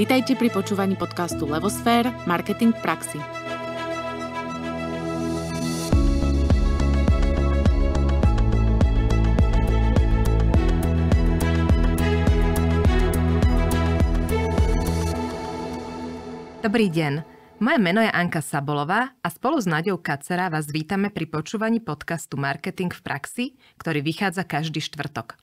Vítajte pri počúvaní podcastu Levosfér – Marketing v praxi. Dobrý deň. Moje meno je Anka Sabolová a spolu s Nadejou Kacera vás vítame pri počúvaní podcastu Marketing v praxi, ktorý vychádza každý štvrtok –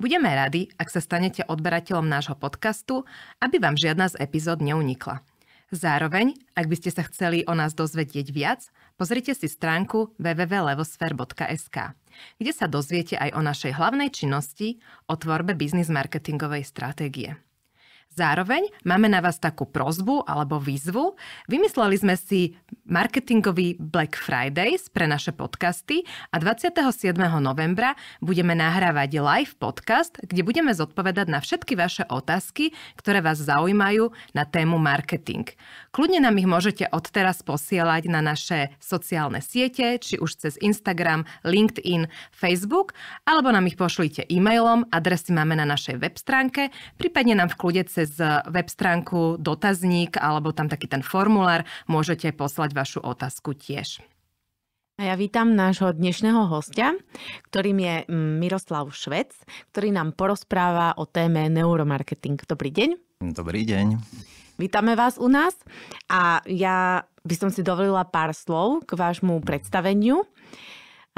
Budeme radi, ak sa stanete odberateľom nášho podcastu, aby vám žiadna z epizód neunikla. Zároveň, ak by ste sa chceli o nás dozvedieť viac, pozrite si stránku www.levosfer.sk, kde sa dozviete aj o našej hlavnej činnosti, o tvorbe biznis marketingovej stratégie. Zároveň máme na vás takú prozbu alebo výzvu. Vymysleli sme si marketingový Black Fridays pre naše podcasty a 27. novembra budeme nahrávať live podcast, kde budeme zodpovedať na všetky vaše otázky, ktoré vás zaujímajú na tému marketing. Kľudne nám ich môžete odteraz posielať na naše sociálne siete, či už cez Instagram, LinkedIn, Facebook, alebo nám ich pošlite e-mailom, adresy máme na našej web stránke, prípadne nám v kľude cez cez eh, web stránku dotazník alebo tam taký ten formulár môžete poslať vašu otázku tiež. A ja vítam nášho dnešného hostia, ktorým je mm, Miroslav Švec, ktorý nám porozpráva o téme neuromarketing. Dobrý deň. Dobrý deň. Vítame vás u nás a ja by som si dovolila pár slov k vášmu predstaveniu.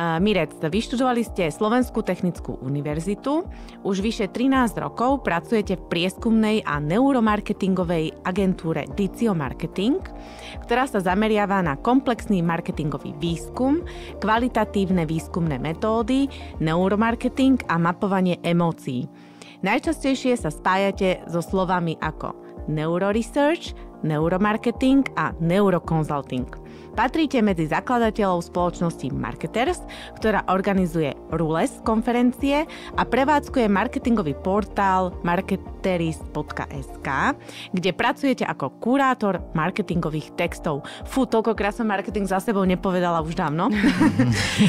Mirec, vyštudovali ste Slovenskú technickú univerzitu. Už vyše 13 rokov pracujete v prieskumnej a neuromarketingovej agentúre Dicio Marketing, ktorá sa zameriava na komplexný marketingový výskum, kvalitatívne výskumné metódy, neuromarketing a mapovanie emócií. Najčastejšie sa spájate so slovami ako neuroresearch, neuromarketing a neurokonzulting. Patríte medzi zakladateľov spoločnosti Marketers, ktorá organizuje Rules konferencie a prevádzkuje marketingový portál marketeris.sk, kde pracujete ako kurátor marketingových textov. Fú, toľkokrát som marketing za sebou nepovedala už dávno.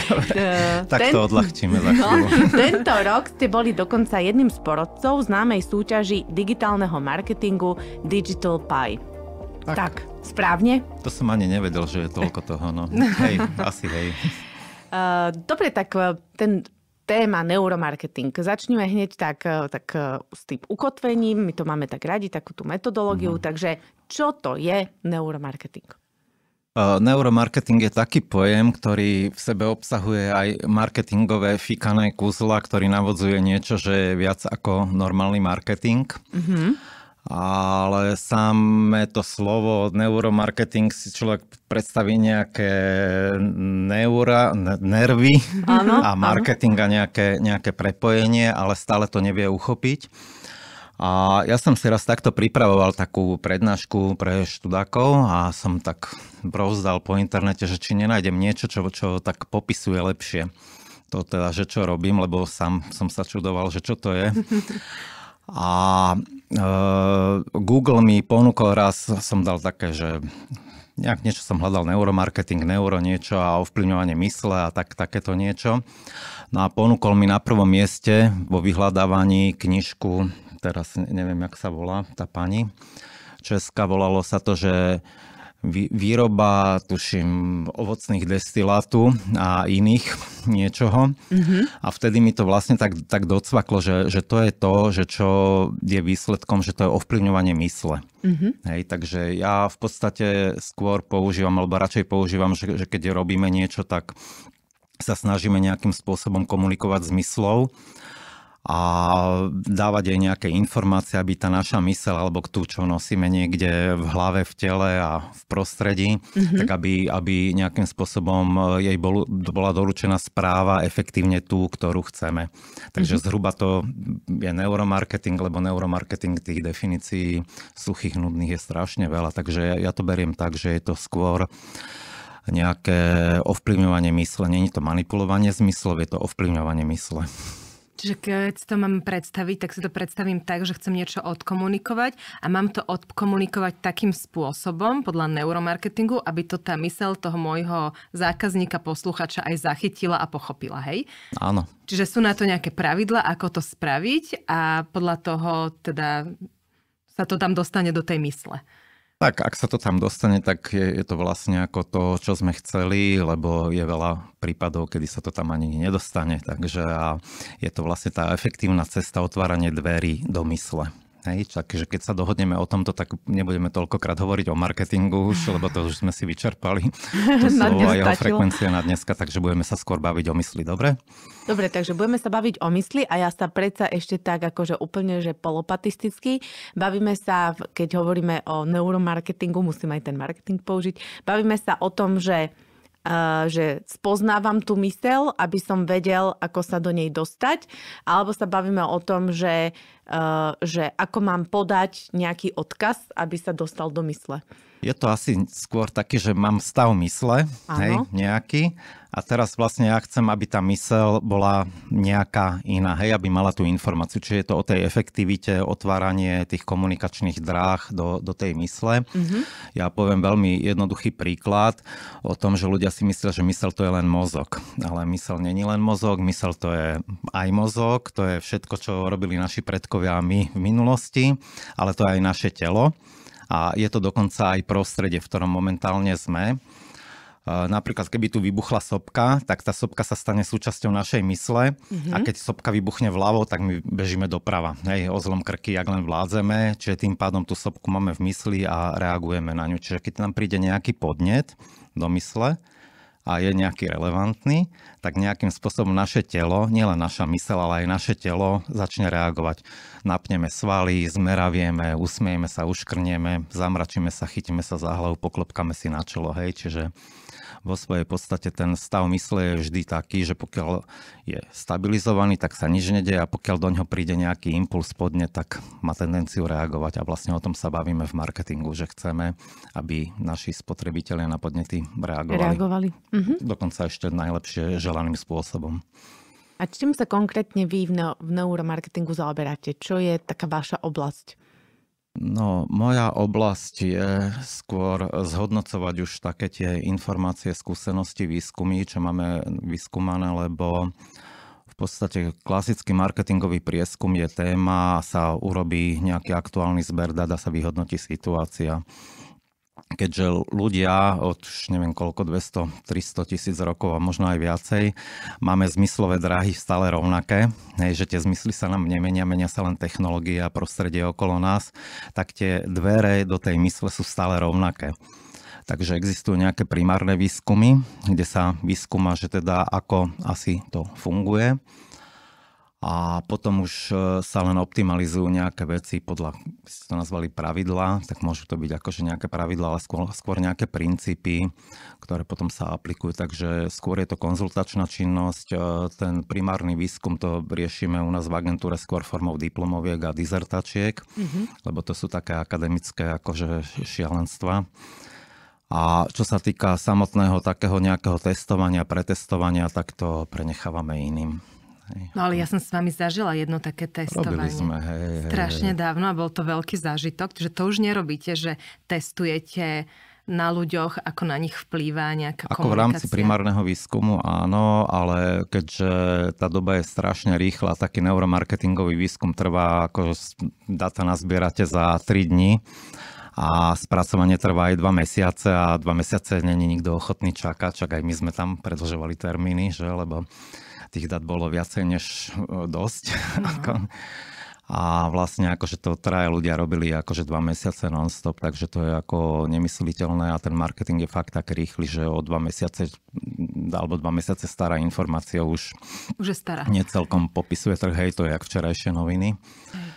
Dobre, eh, tak to odľahčíme za no, Tento rok ste boli dokonca jedným z porodcov známej súťaži digitálneho marketingu Digital Pie. Tak. tak, správne? To som ani nevedel, že je toľko toho, no. hej, asi hej. Uh, dobre, tak eh, ten téma neuromarketing. Začneme hneď tak, eh, tak s tým ukotvením, my to máme tak radi, takú tú metodológiu, Uh-huh. takže čo to je neuromarketing? neuromarketing je taký pojem, ktorý v sebe obsahuje aj marketingové fikané kúzla, ktorý navodzuje niečo, že je viac ako normálny marketing. Mm-hmm ale samé to slovo neuromarketing si človek predstaví nejaké neura, nervy áno, a marketing a nejaké, nejaké prepojenie, ale stále to nevie uchopiť. A ja som si raz takto pripravoval takú prednášku pre študákov a som tak brovzdal po internete, že či nenájdem niečo, čo, čo tak popisuje lepšie. To teda, že čo robím, lebo sám som sa čudoval, že čo to je. A e, Google mi ponúkol raz, som dal také, že nejak niečo som hľadal, neuromarketing, neuro niečo a ovplyvňovanie mysle a tak, takéto niečo. No a ponúkol mi na prvom mieste vo vyhľadávaní knižku, teraz neviem, jak sa volá tá pani, Česka, volalo sa to, že výroba, tuším, ovocných destilátu a iných niečoho. Mm-hmm. A vtedy mi to vlastne tak, tak docvaklo, že, že to je to, že čo je výsledkom, že to je ovplyvňovanie mysle. Mm-hmm. Hej, takže ja v podstate skôr používam, alebo radšej používam, že, že keď robíme niečo, tak sa snažíme nejakým spôsobom komunikovať s myslou a dávať aj nejaké informácie, aby tá naša myseľ, alebo tú, čo nosíme niekde v hlave, v tele a v prostredí, mm-hmm. tak aby, aby nejakým spôsobom e, jej bol, bola doručená správa efektívne tú, ktorú chceme. Takže mm-hmm. zhruba to je neuromarketing, lebo neuromarketing tých definícií suchých, nudných je strašne veľa, takže ja to beriem tak, že je to skôr nejaké ovplyvňovanie mysle. Není to manipulovanie zmyslov, je to ovplyvňovanie mysle. Čiže keď to mám predstaviť, tak si to predstavím tak, že chcem niečo odkomunikovať a mám to odkomunikovať takým spôsobom podľa neuromarketingu, aby to tá mysel toho môjho zákazníka, posluchača aj zachytila a pochopila, hej? Áno. Čiže sú na to nejaké pravidla, ako to spraviť a podľa toho teda sa to tam dostane do tej mysle. Tak, ak sa to tam dostane, tak je, je to vlastne ako to, čo sme chceli, lebo je veľa prípadov, kedy sa to tam ani nedostane. Takže a je to vlastne tá efektívna cesta otváranie dverí do mysle. Hej, takže keď sa dohodneme o tomto, tak nebudeme toľkokrát hovoriť o marketingu už, lebo to už sme si vyčerpali. To sú jeho frekvencie na dneska, takže budeme sa skôr baviť o mysli, dobre? Dobre, takže budeme sa baviť o mysli a ja sa predsa ešte tak akože úplne, že polopatisticky. Bavíme sa, keď hovoríme o neuromarketingu, musím aj ten marketing použiť, bavíme sa o tom, že Eh, že spoznávam tú mysel, aby som vedel, ako sa do nej dostať, alebo sa bavíme o tom, že, eh, že ako mám podať nejaký odkaz, aby sa dostal do mysle. Je to asi skôr taký, že mám stav mysle, hej, nejaký a teraz vlastne ja chcem, aby tá mysel bola nejaká iná, hej, aby mala tú informáciu. Čiže je to o tej efektivite, otváranie tých komunikačných dráh do, do tej mysle. Mm-hmm. Ja poviem veľmi jednoduchý príklad o tom, že ľudia si myslia, že mysel to je len mozog. Ale mysel není len mozog, mysel to je aj mozog, to je všetko, čo robili naši predkovia my v minulosti, ale to je aj naše telo. A je to dokonca aj prostredie, v ktorom momentálne sme. Eh, napríklad, keby tu vybuchla sopka, tak tá sopka sa stane súčasťou našej mysle mm-hmm. a mhm. keď sopka vybuchne vľavo, tak my bežíme doprava. Hej, o zlom krky, ak len vládzeme, čiže tým pádom tú sopku máme v mysli a reagujeme na ňu. Čiže keď nám príde nejaký podnet do mysle a je nejaký relevantný, tak nejakým spôsobom naše telo, nielen naša mysel, ale aj naše telo začne reagovať. Napneme svaly, zmeravieme, usmiejeme sa, uškrnieme, zamračíme sa, chytíme sa za hlavu, poklopkáme si na čelo, hej, čiže vo svojej podstate ten stav mysle je vždy taký, že pokiaľ je stabilizovaný, tak sa nič nedeje a pokiaľ do ňoho príde nejaký impuls podne, tak má tendenciu reagovať a vlastne o tom sa bavíme v marketingu, že chceme, aby naši spotrebitelia na podnety reagovali. reagovali. Mhm. Dokonca ešte najlepšie želaným spôsobom. A čím sa konkrétne vy v neuromarketingu zaoberáte? Čo je taká vaša oblasť? No, moja oblasť je skôr zhodnocovať už také tie informácie, skúsenosti, výskumy, čo máme vyskúmané, lebo v podstate klasický marketingový prieskum je téma, sa urobí nejaký aktuálny zber, dá sa vyhodnotiť situácia keďže ľudia od už neviem koľko, 200, 300 tisíc rokov a možno aj viacej, máme zmyslové dráhy stále rovnaké, hej, že tie zmysly sa nám nemenia, menia sa len technológie a prostredie okolo nás, tak tie dvere do tej mysle sú stále rovnaké. Takže existujú nejaké primárne výskumy, kde sa výskuma, že teda ako asi to funguje a potom už e, sa len optimalizujú nejaké veci podľa, ste to nazvali pravidlá, tak môžu to byť akože nejaké pravidlá, ale skôr, skôr nejaké princípy, ktoré potom sa aplikujú. Takže skôr je to konzultačná činnosť, e, ten primárny výskum to riešime u nás v agentúre skôr formou diplomoviek a dizertačiek, mm-hmm. lebo to sú také akademické akože šialenstva. A čo sa týka samotného takého nejakého testovania, pretestovania, tak to prenechávame iným. No ale ja som s vami zažila jedno také testovanie. Robili sme, hej, hej, Strašne hej. dávno a bol to veľký zážitok, že to už nerobíte, že testujete na ľuďoch, ako na nich vplýva nejaká ako komunikácia? v rámci primárneho výskumu, áno, ale keďže tá doba je strašne rýchla, taký neuromarketingový výskum trvá, ako data nazbierate za 3 dní, a spracovanie trvá aj dva mesiace a dva mesiace není nikto ochotný čakať, čak aj my sme tam predlžovali termíny, že, lebo tých dát bolo viacej než dosť. No. A vlastne akože to traje ľudia robili akože dva mesiace non-stop, takže to je ako nemysliteľné a ten marketing je fakt tak rýchly, že o dva mesiace mm, alebo dva mesiace stará informácia už, už je stará. necelkom popisuje trh, hej, to je jak včerajšie noviny. Hej.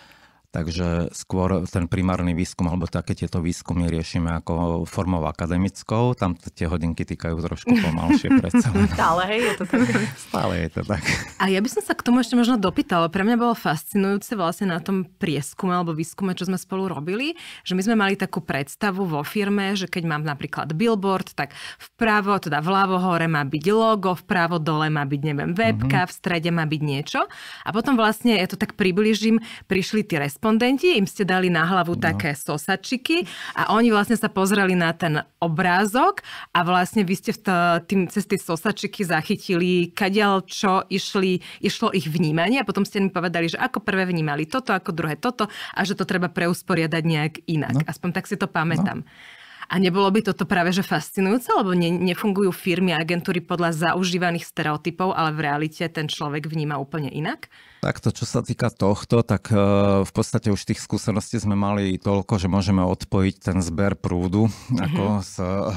Takže skôr ten primárny výskum alebo také tieto výskumy riešime ako formou akademickou. Tam tie hodinky týkajú trošku pomalšie Stále je to tak. Stále je to tak. A ja by som sa k tomu ešte možno dopýtala. Pre mňa bolo fascinujúce vlastne na tom prieskume alebo výskume, čo sme spolu robili, že my sme mali takú predstavu vo firme, že keď mám napríklad billboard, tak vpravo, teda vľavo hore má byť logo, vpravo dole má byť, neviem, mhm. webka, mm-hmm. v strede má byť niečo. A potom vlastne, ja to tak približím, prišli tie respondenti, im ste dali na hlavu no. také sosačiky a oni vlastne sa pozreli na ten obrázok a vlastne vy ste v tým, cez tie sosačiky zachytili, kadiaľ čo išli, išlo ich vnímanie a potom ste mi povedali, že ako prvé vnímali toto, ako druhé toto a že to treba preusporiadať nejak inak. No. Aspoň tak si to pamätám. No. A nebolo by toto práve že fascinujúce, lebo ne, nefungujú firmy a agentúry podľa zaužívaných stereotypov, ale v realite ten človek vníma úplne inak? Tak to, čo sa týka tohto, tak e, v podstate už tých skúseností sme mali toľko, že môžeme odpojiť ten zber prúdu mm-hmm. ako z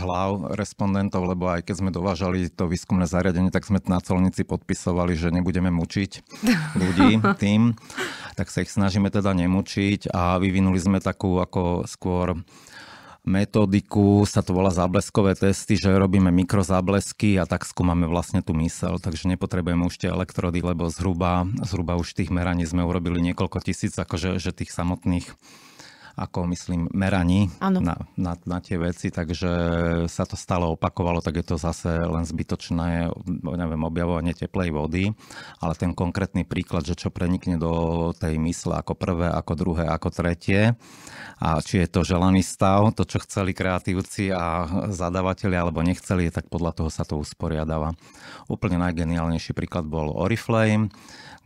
hlav respondentov, lebo aj keď sme dovážali to výskumné zariadenie, tak sme na colnici podpisovali, že nebudeme mučiť ľudí tým, tak sa ich snažíme teda nemučiť a vyvinuli sme takú ako skôr metodiku, sa to volá zábleskové testy, že robíme mikrozáblesky a tak skúmame vlastne tú mysel. Takže nepotrebujeme už tie elektrody, lebo zhruba, zhruba už tých meraní sme urobili niekoľko tisíc, akože že tých samotných ako myslím, meraní na, na, na tie veci, takže sa to stále opakovalo, tak je to zase len zbytočné, neviem, objavovanie teplej vody, ale ten konkrétny príklad, že čo prenikne do tej mysle ako prvé, ako druhé, ako tretie, a či je to želaný stav, to, čo chceli kreatívci a zadavateľi alebo nechceli, tak podľa toho sa to usporiadáva. Úplne najgeniálnejší príklad bol Oriflame,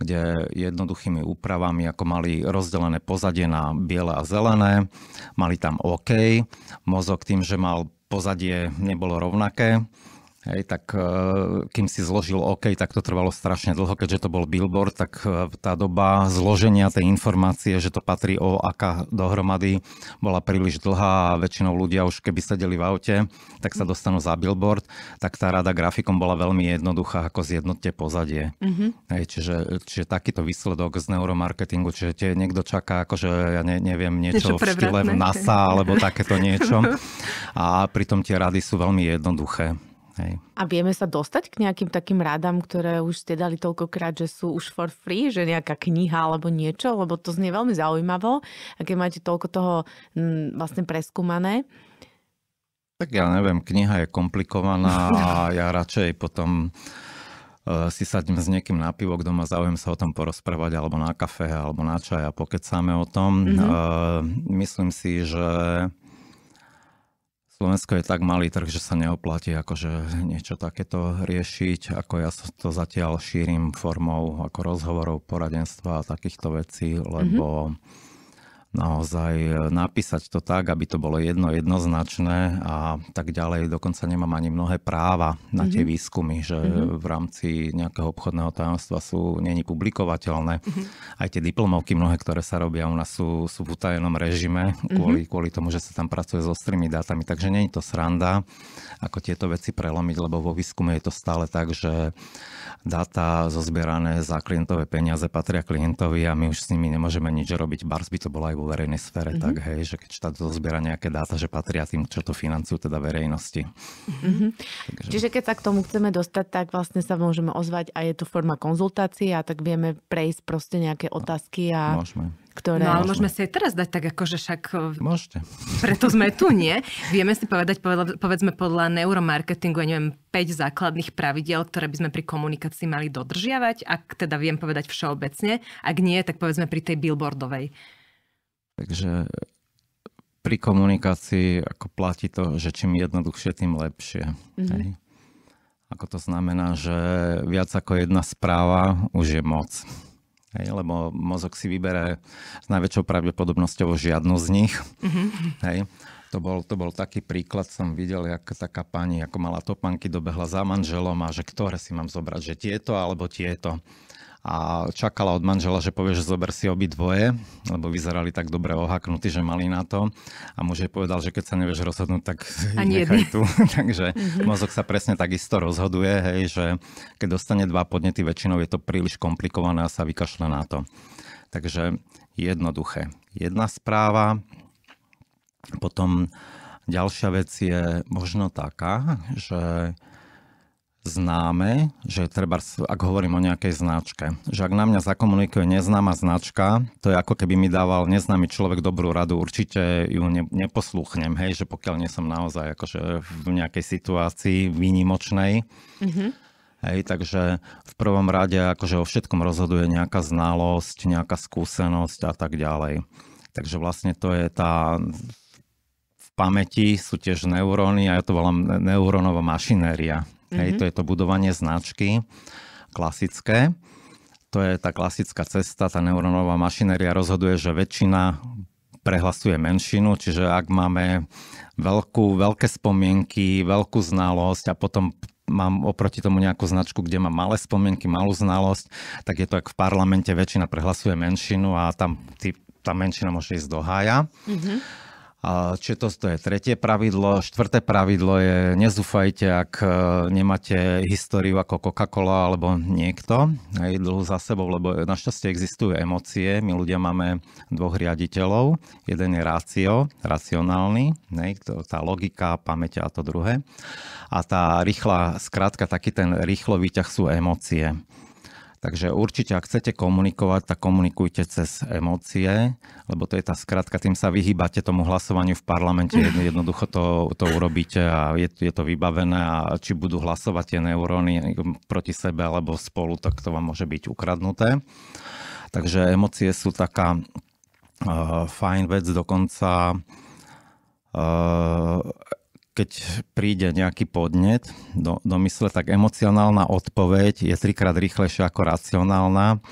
kde jednoduchými úpravami, ako mali rozdelené pozadie na biele a zelené, mali tam OK, mozog tým, že mal pozadie nebolo rovnaké, Hej, tak eh, kým si zložil OK, tak to trvalo strašne dlho, keďže to bol billboard, tak eh, tá doba zloženia tej informácie, že to patrí o AK dohromady, bola príliš dlhá a väčšinou ľudia už keby sedeli v aute, tak sa dostanú za billboard, tak tá rada grafikom bola veľmi jednoduchá, ako zjednotte pozadie. Mm-hmm. Hej, čiže, čiže takýto výsledok z neuromarketingu, čiže tie niekto čaká, akože ja ne, neviem, niečo, niečo v štýle NASA alebo takéto niečo. A pritom tie rady sú veľmi jednoduché. Hej. A vieme sa dostať k nejakým takým radám, ktoré už ste dali toľkokrát, že sú už for free, že nejaká kniha alebo niečo, lebo to znie veľmi zaujímavo, aké máte toľko toho m, mm, vlastne preskúmané. Tak ja neviem, kniha je komplikovaná a ja radšej potom e, si sadím s niekým na pivo, kto ma záujem sa o tom porozprávať, alebo na kafe, alebo na čaj a pokecáme o tom. Mm-hmm. myslím si, že Slovensko je tak malý trh, že sa neoplatí akože niečo takéto riešiť, ako ja to zatiaľ šírim formou ako rozhovorov, poradenstva a takýchto vecí, lebo mm-hmm naozaj e, napísať to tak, aby to bolo jedno, jednoznačné a tak ďalej. Dokonca nemám ani mnohé práva na mm-hmm. tie mhm. výskumy, že mm-hmm. v rámci nejakého obchodného tajomstva sú není publikovateľné. Mm-hmm. Aj tie diplomovky mnohé, ktoré sa robia u nás sú, sú v utajenom režime mhm. kvôli, mm-hmm. kvôli tomu, že sa tam pracuje so ostrými dátami. Takže není to sranda, ako tieto veci prelomiť, lebo vo výskume je to stále tak, že dáta zozbierané za klientové peniaze patria klientovi a my už s nimi nemôžeme nič robiť. Bars by to bola aj vo vo verejnej sfére, mm-hmm. tak hej, že keď štát zozbiera nejaké dáta, že patria tým, čo to financujú, teda verejnosti. Mm-hmm. Takže... Čiže keď sa k tomu chceme dostať, tak vlastne sa môžeme ozvať a je to forma konzultácie a tak vieme prejsť proste nejaké otázky a... Môžeme ktoré... No ale môžeme si aj teraz dať tak, akože však... E, Môžete. Preto sme tu, nie? Vieme si povedať, povedzme podľa neuromarketingu, ja neviem, 5 základných pravidiel, ktoré by sme pri komunikácii mali dodržiavať, ak teda viem povedať všeobecne. Ak nie, tak povedzme pri tej billboardovej. Takže e, pri komunikácii ako platí to, že čím jednoduchšie, tým lepšie. Mm-hmm. Hej. Ako to znamená, že viac ako jedna správa už je moc. Hej, lebo mozog si vybere s najväčšou pravdepodobnosťou žiadnu z nich. Mm-hmm. Hej. To bol, to bol taký príklad, som videl, jak taká pani, ako mala topanky, dobehla za manželom a že ktoré si mám zobrať, že tieto alebo tieto a čakala od manžela, že povie, že zober si obi dvoje, lebo vyzerali tak dobre ohaknutí, že mali na to. A muž jej povedal, že keď sa nevieš rozhodnúť, tak Ani nechaj jedne. tu. Takže mm-hmm. mozog sa presne takisto rozhoduje, hej, že keď dostane dva podnety, väčšinou je to príliš komplikované a sa vykašľa na to. Takže jednoduché. Jedna správa, potom ďalšia vec je možno taká, že známe, že treba, ak hovorím o nejakej značke, že ak na mňa zakomunikuje neznáma značka, to je ako keby mi dával neznámy človek dobrú radu, určite ju ne, neposlúchnem, hej, že pokiaľ nie som naozaj akože v nejakej situácii výnimočnej, mm-hmm. hej, takže v prvom rade akože o všetkom rozhoduje nejaká znalosť, nejaká skúsenosť a tak ďalej. Takže vlastne to je tá v pamäti sú tiež neuróny a ja to volám neurónová mašinéria. Mm-hmm. Hej, mhm. to je to budovanie značky klasické. To je tá klasická cesta, tá neuronová mašinéria rozhoduje, že väčšina prehlasuje menšinu, čiže ak máme veľkú, veľké spomienky, veľkú znalosť a potom mám oproti tomu nejakú značku, kde mám malé spomienky, malú znalosť, tak je to, ak v parlamente väčšina prehlasuje menšinu a tam tí, tá menšina môže ísť do hája. Mm-hmm. Čiže to, to je tretie pravidlo. Štvrté pravidlo je nezúfajte, ak e, nemáte históriu ako Coca-Cola alebo niekto. Aj dlhú za sebou, lebo našťastie existujú emócie. My ľudia máme dvoch riaditeľov. Jeden je rácio, racionálny, ne, tá logika, pamäť a to druhé. A tá rýchla, skrátka taký ten rýchlo výťah sú emócie. Takže určite, ak chcete komunikovať, tak komunikujte cez emócie, lebo to je tá skratka, tým sa vyhýbate tomu hlasovaniu v parlamente, jednoducho to, to urobíte a je, je to vybavené a či budú hlasovať tie neuróny proti sebe alebo spolu, tak to vám môže byť ukradnuté. Takže emócie sú taká uh, fajn vec, dokonca uh, keď príde nejaký podnet do, do mysle, tak emocionálna odpoveď je trikrát rýchlejšia ako racionálna.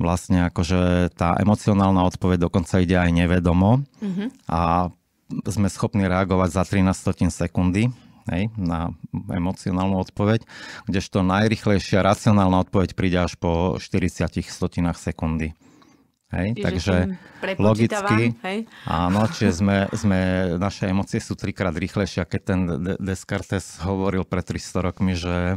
Vlastne akože tá emocionálna odpoveď dokonca ide aj nevedomo mm-hmm. a sme schopní reagovať za 13 sekundy hej, na emocionálnu odpoveď, kdežto najrychlejšia racionálna odpoveď príde až po 40 stotinách sekundy. Hej, takže logicky, hej? áno, čiže sme, sme, naše emócie sú trikrát rýchlejšie, keď ten Descartes hovoril pred 300 rokmi, že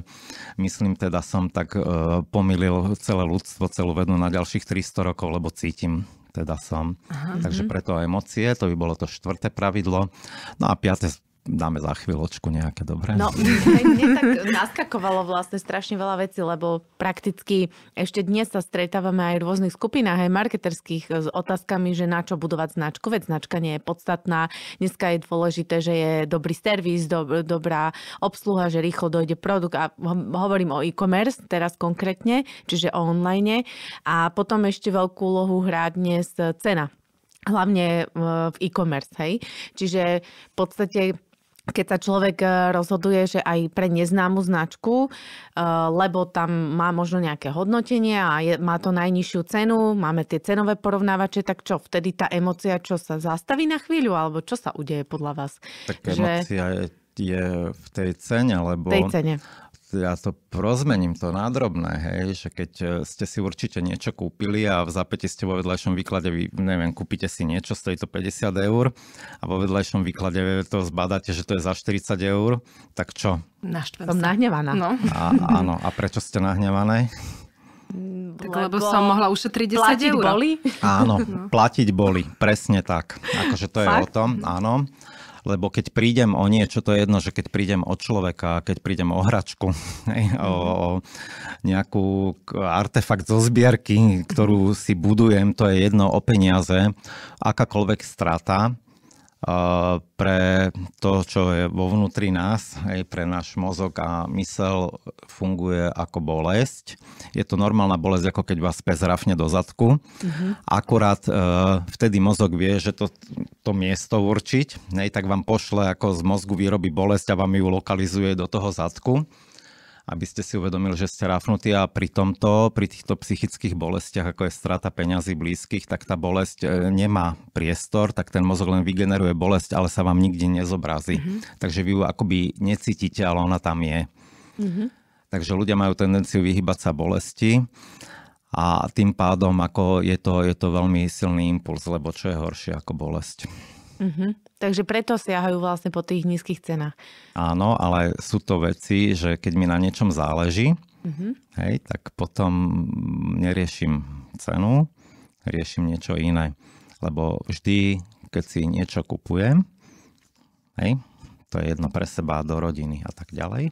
myslím teda som tak uh, pomýlil celé ľudstvo, celú vedu na ďalších 300 rokov, lebo cítim teda som. Aha, takže mhm. preto emócie, to by bolo to štvrté pravidlo. No a piaté dáme za chvíľočku nejaké dobré. No, mne tak naskakovalo vlastne strašne veľa vecí, lebo prakticky ešte dnes sa stretávame aj v rôznych skupinách, aj marketerských s otázkami, že na čo budovať značku, veď značka nie je podstatná. Dneska je dôležité, že je dobrý servis, do, dobrá obsluha, že rýchlo dojde produkt a hovorím o e-commerce teraz konkrétne, čiže o online a potom ešte veľkú úlohu hrá dnes cena hlavne e, v e-commerce, hej. Čiže v podstate keď sa človek e, rozhoduje, že aj pre neznámu značku, e, lebo tam má možno nejaké hodnotenie a je, má to najnižšiu cenu, máme tie cenové porovnávače, tak čo, vtedy tá emocia, čo sa zastaví na chvíľu, alebo čo sa udeje podľa vás? Tak že... emócia je, je v tej cene, lebo... Tej cene ja to rozmením to nádrobné, hej, že keď e, ste si určite niečo kúpili a v zapäti ste vo vedľajšom výklade, vy, neviem, kúpite si niečo, stojí to 50 eur a vo vedľajšom výklade to zbadáte, že to je za 40 eur, tak čo? Naštvem Som sa. nahnevaná. No. A, áno, a prečo ste nahnevané? Mm, tak lebo, lebo som mohla ušetriť 10 platiť eur. boli? Áno, no. platiť boli, presne tak. Akože to Fakt? je o tom, áno lebo keď prídem o niečo, to je jedno, že keď prídem o človeka, keď prídem o hračku, mm-hmm. o, mhm. o nejakú artefakt zo zbierky, ktorú si budujem, to je jedno o peniaze, akákoľvek strata, pre to, čo je vo vnútri nás, aj pre náš mozog a mysel funguje ako bolesť. Je to normálna bolesť, ako keď vás pes rafne do zadku. Uh-huh. Akurát e, vtedy mozog vie, že to, to miesto určiť, nej, tak vám pošle ako z mozgu výroby bolesť a vám ju lokalizuje do toho zadku aby ste si uvedomili, že ste ráfnutí a pri tomto, pri týchto psychických bolestiach, ako je strata peňazí blízkych, tak tá bolesť e, nemá priestor, tak ten mozog len vygeneruje bolesť, ale sa vám nikde nezobrazí. Mm-hmm. Takže vy ju akoby necítite, ale ona tam je. Mm-hmm. Takže ľudia majú tendenciu vyhybať sa bolesti a tým pádom ako je, to, je to veľmi silný impuls, lebo čo je horšie ako bolesť. Uh-huh. Takže preto siahajú vlastne po tých nízkych cenách. Áno, ale sú to veci, že keď mi na niečom záleží, uh-huh. hej, tak potom neriešim cenu, riešim niečo iné. Lebo vždy, keď si niečo kupujem, hej, to je jedno pre seba, do rodiny a tak ďalej,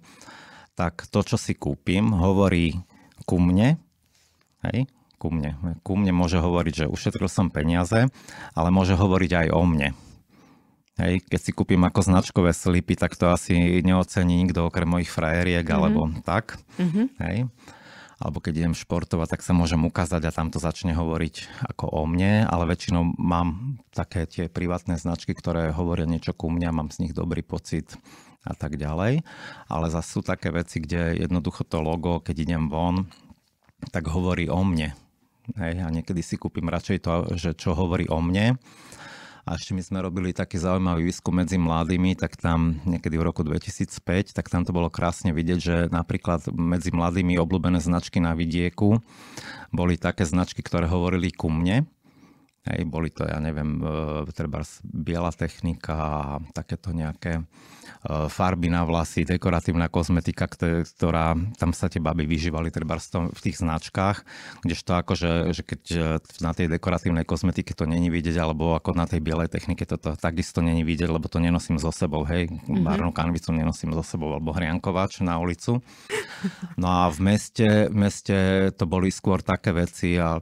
tak to, čo si kúpim, hovorí ku mne, hej, ku mne. Ku mne môže hovoriť, že ušetril som peniaze, ale môže hovoriť aj o mne. Hej, keď si kúpim ako značkové slipy, tak to asi neocení nikto okrem mojich frajeriek mm-hmm. alebo tak. Mm-hmm. Hej alebo keď idem športovať, tak sa môžem ukázať a tam to začne hovoriť ako o mne, ale väčšinou mám také tie privátne značky, ktoré hovoria niečo ku mňa, mám z nich dobrý pocit a tak ďalej. Ale zase sú také veci, kde jednoducho to logo, keď idem von, tak hovorí o mne. Hej, a niekedy si kúpim radšej to, že čo hovorí o mne, a ešte my sme robili taký zaujímavý výskum medzi mladými, tak tam niekedy v roku 2005, tak tam to bolo krásne vidieť, že napríklad medzi mladými obľúbené značky na vidieku boli také značky, ktoré hovorili ku mne, Hej, boli to, ja neviem, e, treba biela technika a takéto nejaké e, farby na vlasy, dekoratívna kozmetika, ktorá tam sa tie baby vyžívali treba v tých značkách, kdežto akože, že keď e, na tej dekoratívnej kozmetike to není vidieť, alebo ako na tej bielej technike to, to takisto není vidieť, lebo to nenosím so sebou, hej, mm-hmm. barnú kanvicu nenosím so sebou, alebo hriankovač na ulicu. No a v meste, v meste to boli skôr také veci a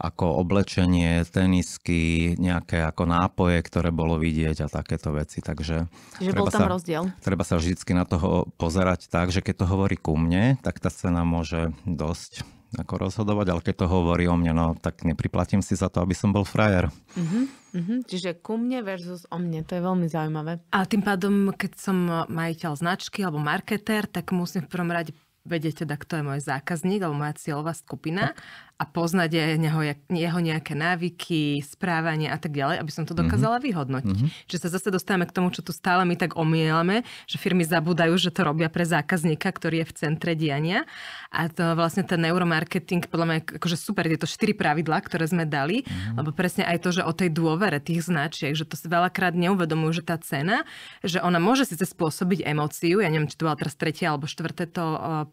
ako oblečenie, tenisky, nejaké ako nápoje, ktoré bolo vidieť a takéto veci. Takže Čiže bol tam sa, rozdiel. Treba sa vždy na toho pozerať tak, že keď to hovorí ku mne, tak tá cena môže dosť ako rozhodovať, ale keď to hovorí o mne, no tak nepriplatím si za to, aby som bol frajer. Uh-huh. uh-huh. Čiže ku mne versus o mne, to je veľmi zaujímavé. A tým pádom, keď som majiteľ značky alebo marketér, tak musím v prvom rade vedieť teda, kto je môj zákazník alebo moja cieľová skupina. Tak a poznať jeho, jeho nejaké návyky, správanie a tak ďalej, aby som to mhm. dokázala mm-hmm. vyhodnotiť. Mm-hmm. Čiže sa zase dostávame k tomu, čo tu stále my tak omielame, že firmy zabúdajú, že to robia pre zákazníka, ktorý je v centre diania. A to vlastne ten neuromarketing, podľa mňa akože super, je to štyri pravidlá, ktoré sme dali, mm-hmm. lebo presne aj to, že o tej dôvere tých značiek, že to si veľakrát neuvedomujú, že tá cena, že ona môže síce spôsobiť emóciu, ja neviem, či to bola teraz tretie alebo štvrté to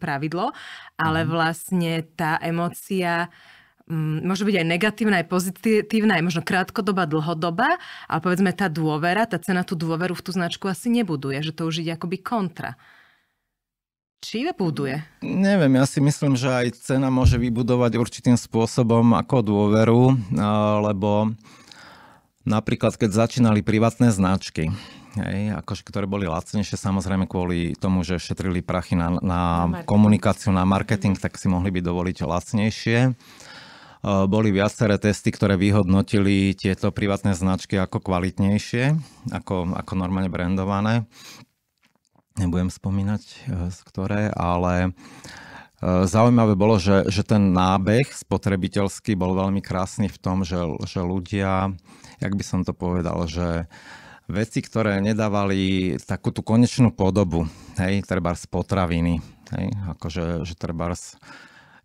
pravidlo, ale mm-hmm. vlastne tá emócia môže byť aj negatívna, aj pozitívna, aj možno krátkodoba, dlhodoba, ale povedzme tá dôvera, tá cena tú dôveru v tú značku asi nebuduje, že to už ide akoby kontra. Či buduje? Neviem, ja si myslím, že aj cena môže vybudovať určitým spôsobom ako dôveru, lebo napríklad keď začínali privátne značky, hej, akože, ktoré boli lacnejšie samozrejme kvôli tomu, že šetrili prachy na, na, na komunikáciu, na marketing, mhm. tak si mohli byť dovoliť lacnejšie boli viaceré testy, ktoré vyhodnotili tieto privátne značky ako kvalitnejšie, ako, ako normálne brandované. Nebudem spomínať, e, z ktoré, ale e, Zaujímavé bolo, že, že ten nábeh spotrebiteľský bol veľmi krásny v tom, že, že ľudia, jak by som to povedal, že veci, ktoré nedávali takú tú konečnú podobu, hej, treba z potraviny, hej, akože že trebárs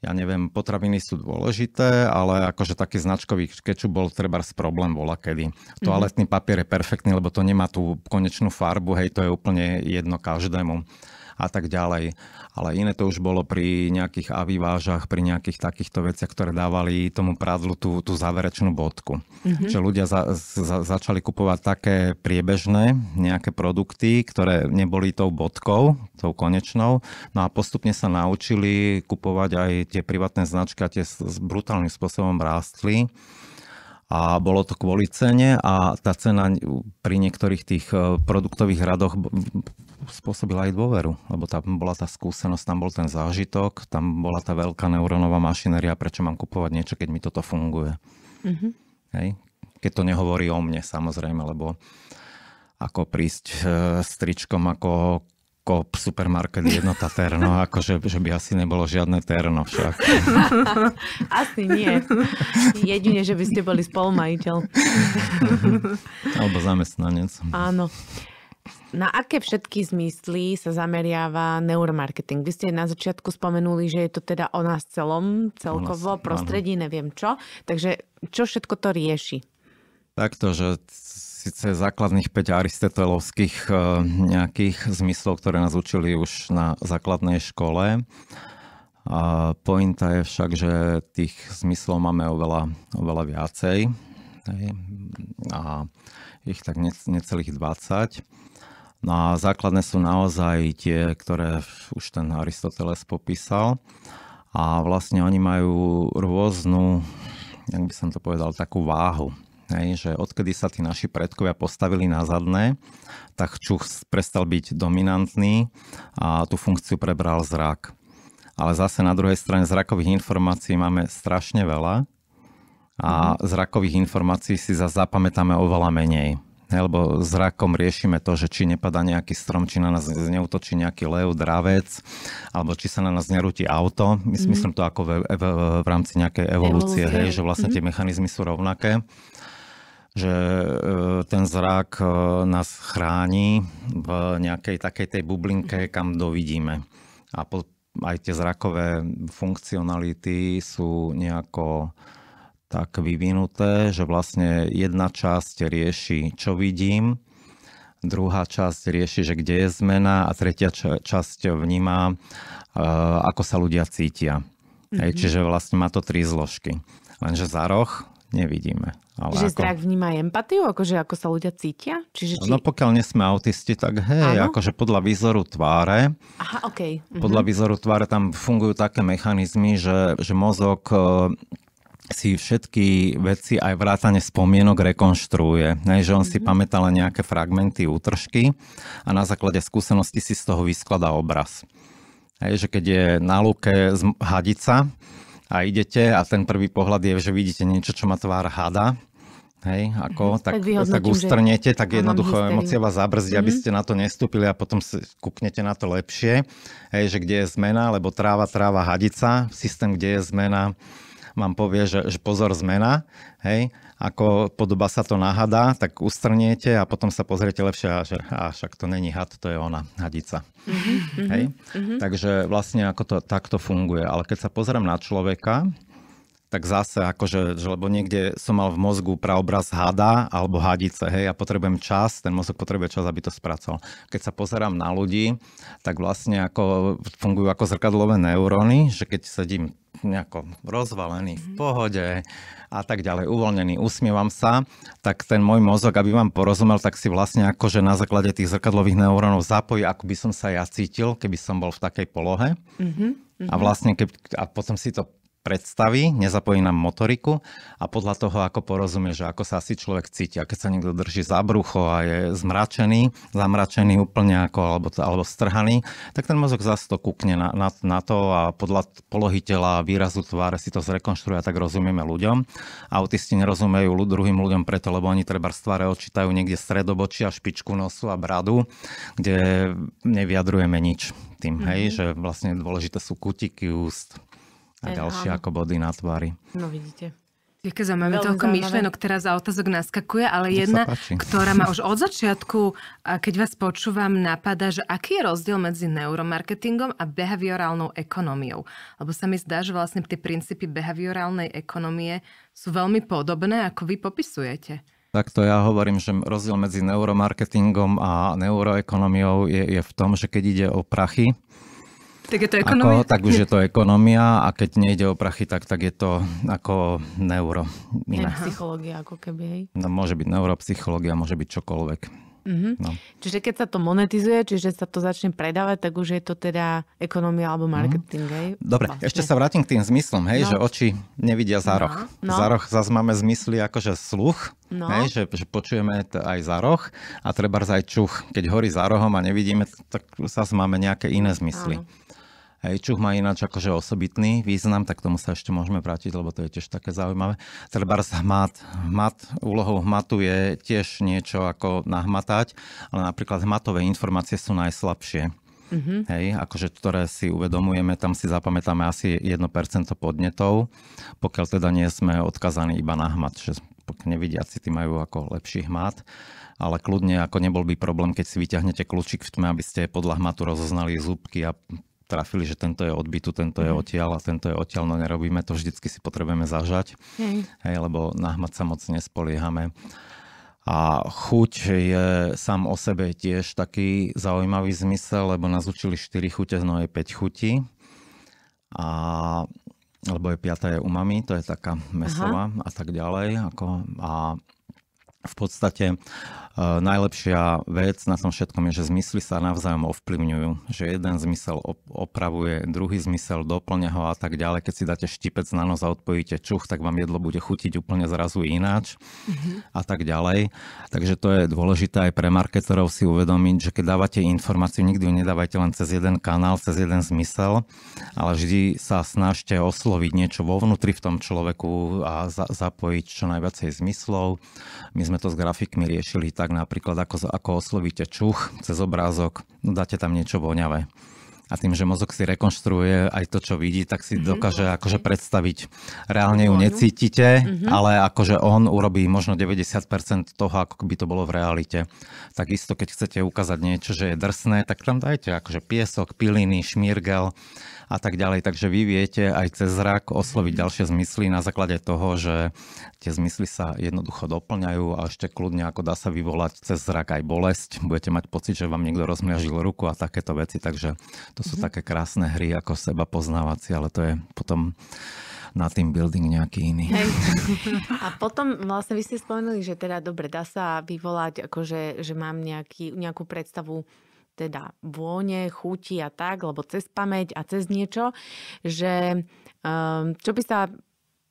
ja neviem, potraviny sú dôležité, ale akože taký značkový kečup bol treba problém bola kedy. Mm-hmm. Toaletný papier je perfektný, lebo to nemá tú konečnú farbu, hej, to je úplne jedno každému a tak ďalej. Ale iné to už bolo pri nejakých avivážach, pri nejakých takýchto veciach, ktoré dávali tomu prádlu tú, tú záverečnú bodku. Mm-hmm. Čiže ľudia za, za, začali kupovať také priebežné nejaké produkty, ktoré neboli tou bodkou, tou konečnou. No a postupne sa naučili kupovať aj tie privátne značky a tie brutálnym spôsobom rástli a bolo to kvôli cene a tá cena pri niektorých tých e, produktových radoch spôsobila aj dôveru, lebo tam bola tá skúsenosť, tam bol ten zážitok, tam bola tá veľká neurónová mašinéria, prečo mám kupovať niečo, keď mi toto funguje. Mm-hmm. Hej? Keď to nehovorí o mne, samozrejme, lebo ako prísť e, s tričkom ako kop, supermarket, jednota terno, akože že by asi nebolo žiadne terno však. asi nie. Jedine, že by ste boli spolumajiteľ. Alebo zamestnanec. Áno. Na aké všetky zmysly sa zameriava neuromarketing? Vy ste na začiatku spomenuli, že je to teda o nás celom, celkovo, nás, prostredí, áno. neviem čo. Takže čo všetko to rieši? Takto, že síce základných 5 aristotelovských eh, nejakých zmyslov, ktoré nás učili už na základnej škole. A pointa je však, že tých zmyslov máme oveľa, oveľa viacej. A ich tak necelých 20. No a základné sú naozaj tie, ktoré už ten Aristoteles popísal. A vlastne oni majú rôznu, jak by som to povedal, takú váhu. Hej, že odkedy sa tí naši predkovia postavili na zadné, tak čuch prestal byť dominantný a tú funkciu prebral zrak. Ale zase na druhej strane zrakových informácií máme strašne veľa a mm zrakových informácií si zase zapamätáme oveľa menej. Hej, lebo zrakom riešime to, že či nepada nejaký strom, či na nás neutočí nejaký lev, dravec, alebo či sa na nás nerúti auto. My mm Myslím to ako v, v, v, v rámci nejakej evolúcie, evolúcie. Hej, že vlastne mm tie mhm. mechanizmy sú rovnaké že e, ten zrak e, nás chráni v nejakej takej tej bublinke, kam dovidíme. A po, aj tie zrakové funkcionality sú nejako tak vyvinuté, že vlastne jedna časť rieši, čo vidím, druhá časť rieši, že kde je zmena a tretia časť vníma, e, ako sa ľudia cítia. Mm-hmm. čiže vlastne má to tri zložky. Lenže za roh nevidíme. Ale že ako... strach vníma empatiu, akože ako sa ľudia cítia? Čiže či... No pokiaľ nesme autisti, tak hej, ano? akože podľa výzoru tváre. Aha, okay. uh-huh. Mhm. Podľa výzoru tváre tam fungujú také mechanizmy, že, že mozog e, si všetky veci aj vrátane spomienok rekonštruuje. Ne? Že on si mm-hmm. pamätá len nejaké fragmenty, útržky a na základe skúsenosti si z toho vyskladá obraz. Hej, že keď je na lúke hadica, a idete a ten prvý pohľad je, že vidíte niečo, čo má tvár hada, Hej, ako, mhm. tak, tak, tak ustrnete, tak jednoducho hysteriu. emócia vás zabrzdí, mm-hmm. aby ste na to nestúpili a potom si kúknete na to lepšie, hej, že kde je zmena, lebo tráva, tráva, hadica, systém, kde je zmena, vám povie, že, že pozor, zmena, hej, ako podoba sa to náhada, tak ustrniete a potom sa pozriete lepšie a že a však to není had, to je ona, hadica. Mm-hmm, Hej? Mm-hmm. Takže vlastne ako to takto funguje. Ale keď sa pozriem na človeka, tak zase akože, že lebo niekde som mal v mozgu praobraz hada alebo hadice, hej, ja potrebujem čas, ten mozog potrebuje čas, aby to spracoval. Keď sa pozerám na ľudí, tak vlastne ako fungujú ako zrkadlové neuróny, že keď sedím nejako rozvalený, v pohode a tak ďalej, uvoľnený, usmievam sa, tak ten môj mozog, aby vám porozumel, tak si vlastne akože na základe tých zrkadlových neurónov zapojí, ako by som sa ja cítil, keby som bol v takej polohe. Mm-hmm. A mhm. vlastne, keď, a potom si to predstaví, nezapojí nám motoriku a podľa toho, ako porozumie, že ako sa asi človek cíti. A keď sa niekto drží za brucho a je zmračený, zamračený úplne ako, alebo, alebo strhaný, tak ten mozog zase to kúkne na, na, na to a podľa polohy tela a výrazu tváre si to zrekonštruuje a tak rozumieme ľuďom. Autisti nerozumejú druhým ľuďom preto, lebo oni treba z tváre odčítajú niekde stredobočia, špičku nosu a bradu, kde nevyjadrujeme nič tým, mm-hmm. hej, že vlastne dôležité sú kutiky úst, a ďalšie ako body na tvári. No vidíte. za zaujímavé, toľko myšlienok teraz za otázok naskakuje, ale Nech jedna, ktorá ma už od začiatku, keď vás počúvam, napadá, že aký je rozdiel medzi neuromarketingom a behaviorálnou ekonomiou. Lebo sa mi zdá, že vlastne tie princípy behaviorálnej ekonomie sú veľmi podobné, ako vy popisujete. Takto ja hovorím, že rozdiel medzi neuromarketingom a neuroekonomiou je, je v tom, že keď ide o prachy, tak je to ekonomia. Ako, tak už je to ekonomia a keď nejde o prachy, tak, tak je to ako neuro. Psychológia ako keby, hej? No, môže byť neuropsychológia, môže byť čokoľvek. Mm-hmm. No. Čiže keď sa to monetizuje, čiže sa to začne predávať, tak už je to teda ekonomia alebo mhm. marketing. Mm-hmm. Hej? Dobre, vlastne. ešte sa vrátim k tým zmyslom, hej, no. že oči nevidia za no, roh. No. Za roh zase máme zmysly akože sluch, no. hej, že, že počujeme t- aj za roh a treba aj čuch. Keď horí za rohom a nevidíme, tak zase máme nejaké iné zmysly. Áno. Hej, čuch má ináč akože osobitný význam, tak tomu sa ešte môžeme vrátiť, lebo to je tiež také zaujímavé. Trebárs teda hmat, hmat, úlohou hmatu je tiež niečo ako nahmatať, ale napríklad hmatové informácie sú najslabšie. Mm-hmm. Hej, akože ktoré si uvedomujeme, tam si zapamätáme asi 1% podnetov, pokiaľ teda nie sme odkazaní iba na hmat, že nevidiaci tí majú ako lepší hmat, ale kľudne ako nebol by problém, keď si vyťahnete kľúčik v tme, aby ste podľa hmatu rozoznali zúbky a trafili, že tento je odbytu, tento je mhm. odtiaľ a tento je odtiaľ, no nerobíme to, vždycky si potrebujeme zažať, mm. Hej, lebo na hmat sa moc nespoliehame. A chuť je sám o sebe tiež taký zaujímavý zmysel, lebo nás učili 4 chute, no je 5 chutí. A lebo je piata je umami, to je taká mesová Aha. a tak ďalej. Ako, a v podstate E, najlepšia vec na tom všetkom je, že zmysly sa navzájom ovplyvňujú. Že jeden zmysel opravuje, druhý zmysel doplňa ho a tak ďalej. Keď si dáte štipec na nos a odpojíte čuch, tak vám jedlo bude chutiť úplne zrazu ináč mm-hmm. a tak ďalej. Takže to je dôležité aj pre marketerov si uvedomiť, že keď dávate informáciu, nikdy ju nedávajte len cez jeden kanál, cez jeden zmysel, ale vždy sa snažte osloviť niečo vo vnútri v tom človeku a za- zapojiť čo najviacej zmyslov. My sme to s grafikmi riešili tak napríklad ako, ako oslovíte čuch cez obrázok, no dáte tam niečo voňavé. A tým, že mozog si rekonštruuje aj to, čo vidí, tak si mm-hmm. dokáže akože predstaviť. Reálne ju necítite, mm-hmm. ale akože on urobí možno 90% toho, ako by to bolo v realite. Takisto, keď chcete ukázať niečo, že je drsné, tak tam dajte akože piesok, piliny, šmírgel a tak ďalej. Takže vy viete aj cez zrak osloviť ďalšie zmysly na základe toho, že tie zmysly sa jednoducho doplňajú a ešte kľudne ako dá sa vyvolať cez zrak aj bolesť. Budete mať pocit, že vám niekto rozmiažil ruku a takéto veci. Takže to sú mm-hmm. také krásne hry ako seba poznávacie, ale to je potom na tým building nejaký iný. Hej. A potom vlastne vy ste spomenuli, že teda dobre, dá sa vyvolať, akože, že mám nejaký, nejakú predstavu teda vône, chuti a tak, alebo cez pamäť a cez niečo, že ehm, čo by sa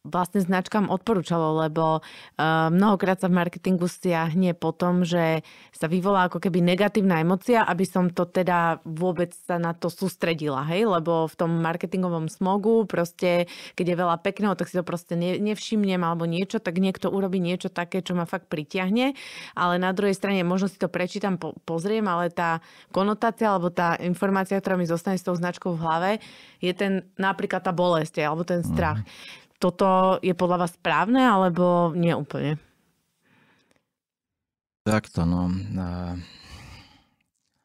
vlastne značkám odporúčalo, lebo eh, mnohokrát sa v marketingu stiahne po tom, že sa vyvolá ako keby negatívna emocia, aby som to teda vôbec sa na to sústredila, hej, lebo v tom marketingovom smogu proste, keď je veľa pekného, tak si to proste nevšimnem alebo niečo, tak niekto urobí niečo také, čo ma fakt pritiahne, ale na druhej strane možno si to prečítam, po, pozriem, ale tá konotácia alebo tá informácia, ktorá mi zostane s tou značkou v hlave, je ten napríklad tá bolesť alebo ten strach. Mm toto je podľa vás správne, alebo nie úplne? Takto, no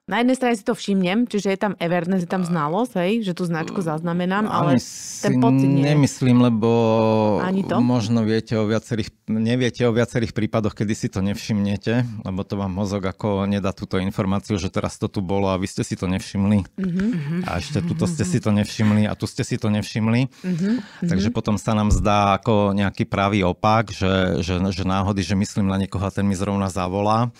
na jednej strane si to všimnem, čiže je tam Everness, je tam znalosť, hej, že tú značku mm. zaznamenám, no, ale ten pocit nie. Nemyslím, lebo Ani to? možno viete o viacerých, neviete o viacerých prípadoch, kedy si to nevšimnete, lebo to vám mozog ako nedá túto informáciu, že teraz to tu bolo a vy ste si to nevšimli. Mhm. A ešte tuto ste si to nevšimli a tu ste si to nevšimli. Mhm. Takže mhm. potom sa nám zdá ako nejaký pravý opak, že, že, že náhody, že myslím na niekoho a ten mi zrovna zavolá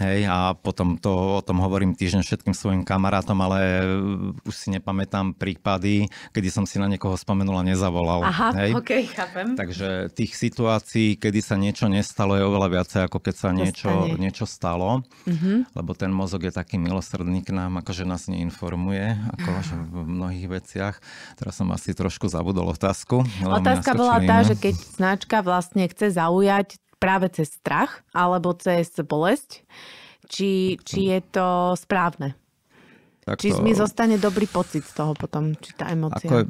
Hej, a potom to, o tom hovorím týždeň všetkým svojim kamarátom, ale uh, už si nepamätám prípady, kedy som si na niekoho spomenul a nezavolal. Aha, hej. Okay, chápem. Takže tých situácií, kedy sa niečo nestalo, je oveľa viacej, ako keď sa niečo, niečo stalo. Uh-huh. Lebo ten mozog je taký milosrdný k nám, akože nás neinformuje, ako v mnohých veciach. Teraz som asi trošku zabudol otázku. Otázka bola tá, že keď značka vlastne chce zaujať práve cez strach alebo cez bolesť, či, či je to správne. Tak či to... mi zostane dobrý pocit z toho potom, či tá emocia. Ako,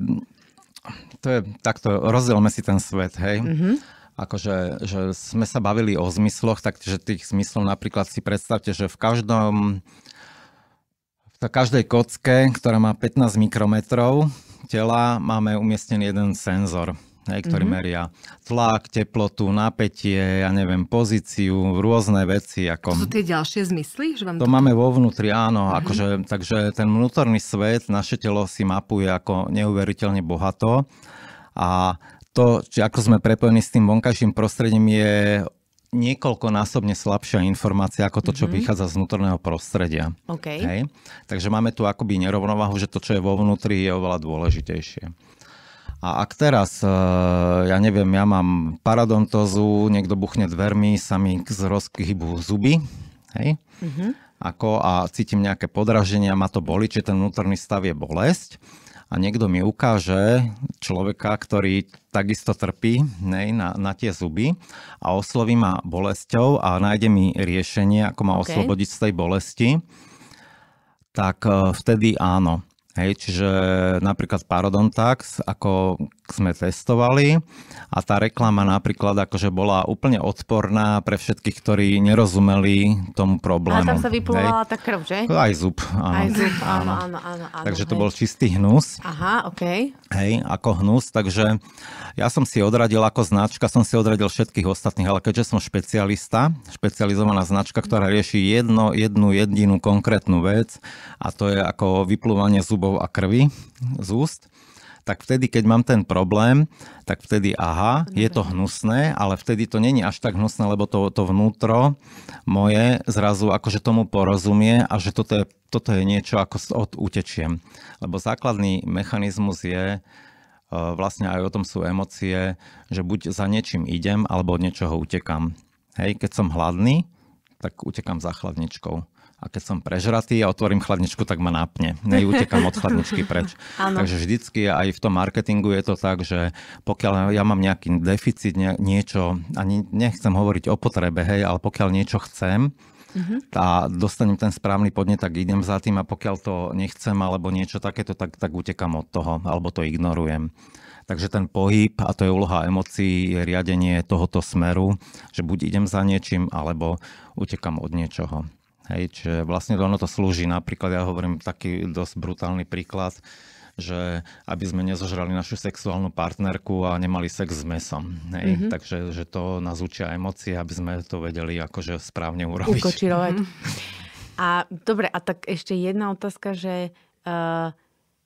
to je takto, rozdielme si ten svet, hej. Mm-hmm akože že sme sa bavili o zmysloch, takže tých zmyslov napríklad si predstavte, že v každom v každej kocke, ktorá má 15 mikrometrov tela, máme umiestnený jeden senzor hej, ktorý mm-hmm. meria tlak, teplotu, napätie, ja neviem, pozíciu, rôzne veci. Ako... To sú tie ďalšie zmysly? Že vám to, to máme vo vnútri, áno. Mm-hmm. Akože, takže ten vnútorný svet, naše telo si mapuje ako neuveriteľne bohato a to, či ako sme prepojení s tým vonkajším prostredím, je niekoľkonásobne slabšia informácia ako to, čo mm-hmm. vychádza z vnútorného prostredia. Okay. Hej? Takže máme tu akoby nerovnováhu, že to, čo je vo vnútri, je oveľa dôležitejšie. A ak teraz, e, ja neviem, ja mám paradontozu, niekto buchne dvermi, sa mi z rozkybu zuby, hej, mm-hmm. ako a cítim nejaké podraženia, ma to boli, či ten vnútorný stav je bolesť, a niekto mi ukáže človeka, ktorý takisto trpí nej, na, na tie zuby a osloví ma bolesťou a nájde mi riešenie, ako ma okay. oslobodiť z tej bolesti, tak e, vtedy áno. Hej, čiže napríklad Parodontax, ako sme testovali a tá reklama napríklad akože bola úplne odporná pre všetkých, ktorí nerozumeli tomu problému. A tam sa vyplúvala tá krv, že? Aj zub, áno. Aj zub, áno, áno, áno. áno takže hej. to bol čistý hnus. Aha, OK. Hej, ako hnus, takže ja som si odradil ako značka, som si odradil všetkých ostatných, ale keďže som špecialista, špecializovaná značka, ktorá rieši jedno, jednu jedinú konkrétnu vec a to je ako vyplúvanie zub zubov a krvi z úst, tak vtedy, keď mám ten problém, tak vtedy aha, je to hnusné, ale vtedy to není až tak hnusné, lebo to, to vnútro moje zrazu akože tomu porozumie a že toto je, toto je niečo, ako od utečiem. Lebo základný mechanizmus je, e, vlastne aj o tom sú emócie, že buď za niečím idem, alebo od niečoho utekam. Hej, keď som hladný, tak utekam za chladničkou a keď som prežratý a otvorím chladničku, tak ma nápne. Neutekam od chladničky preč. Ano. Takže vždycky aj v tom marketingu je to tak, že pokiaľ ja mám nejaký deficit, niečo, ani nechcem hovoriť o potrebe, hej, ale pokiaľ niečo chcem, Uh-huh. A dostanem ten správny podnet, tak idem za tým a pokiaľ to nechcem alebo niečo takéto, tak, tak utekam od toho alebo to ignorujem. Takže ten pohyb, a to je úloha emócií, je riadenie tohoto smeru, že buď idem za niečím, alebo utekam od niečoho. Hej, čiže vlastne ono to slúži. Napríklad ja hovorím taký dosť brutálny príklad, že aby sme nezožrali našu sexuálnu partnerku a nemali sex s mesom. Hej. Mm-hmm. Takže že to nás učia emócie, aby sme to vedeli akože správne urobiť. Ukočirovať. A dobre, a tak ešte jedna otázka, že uh,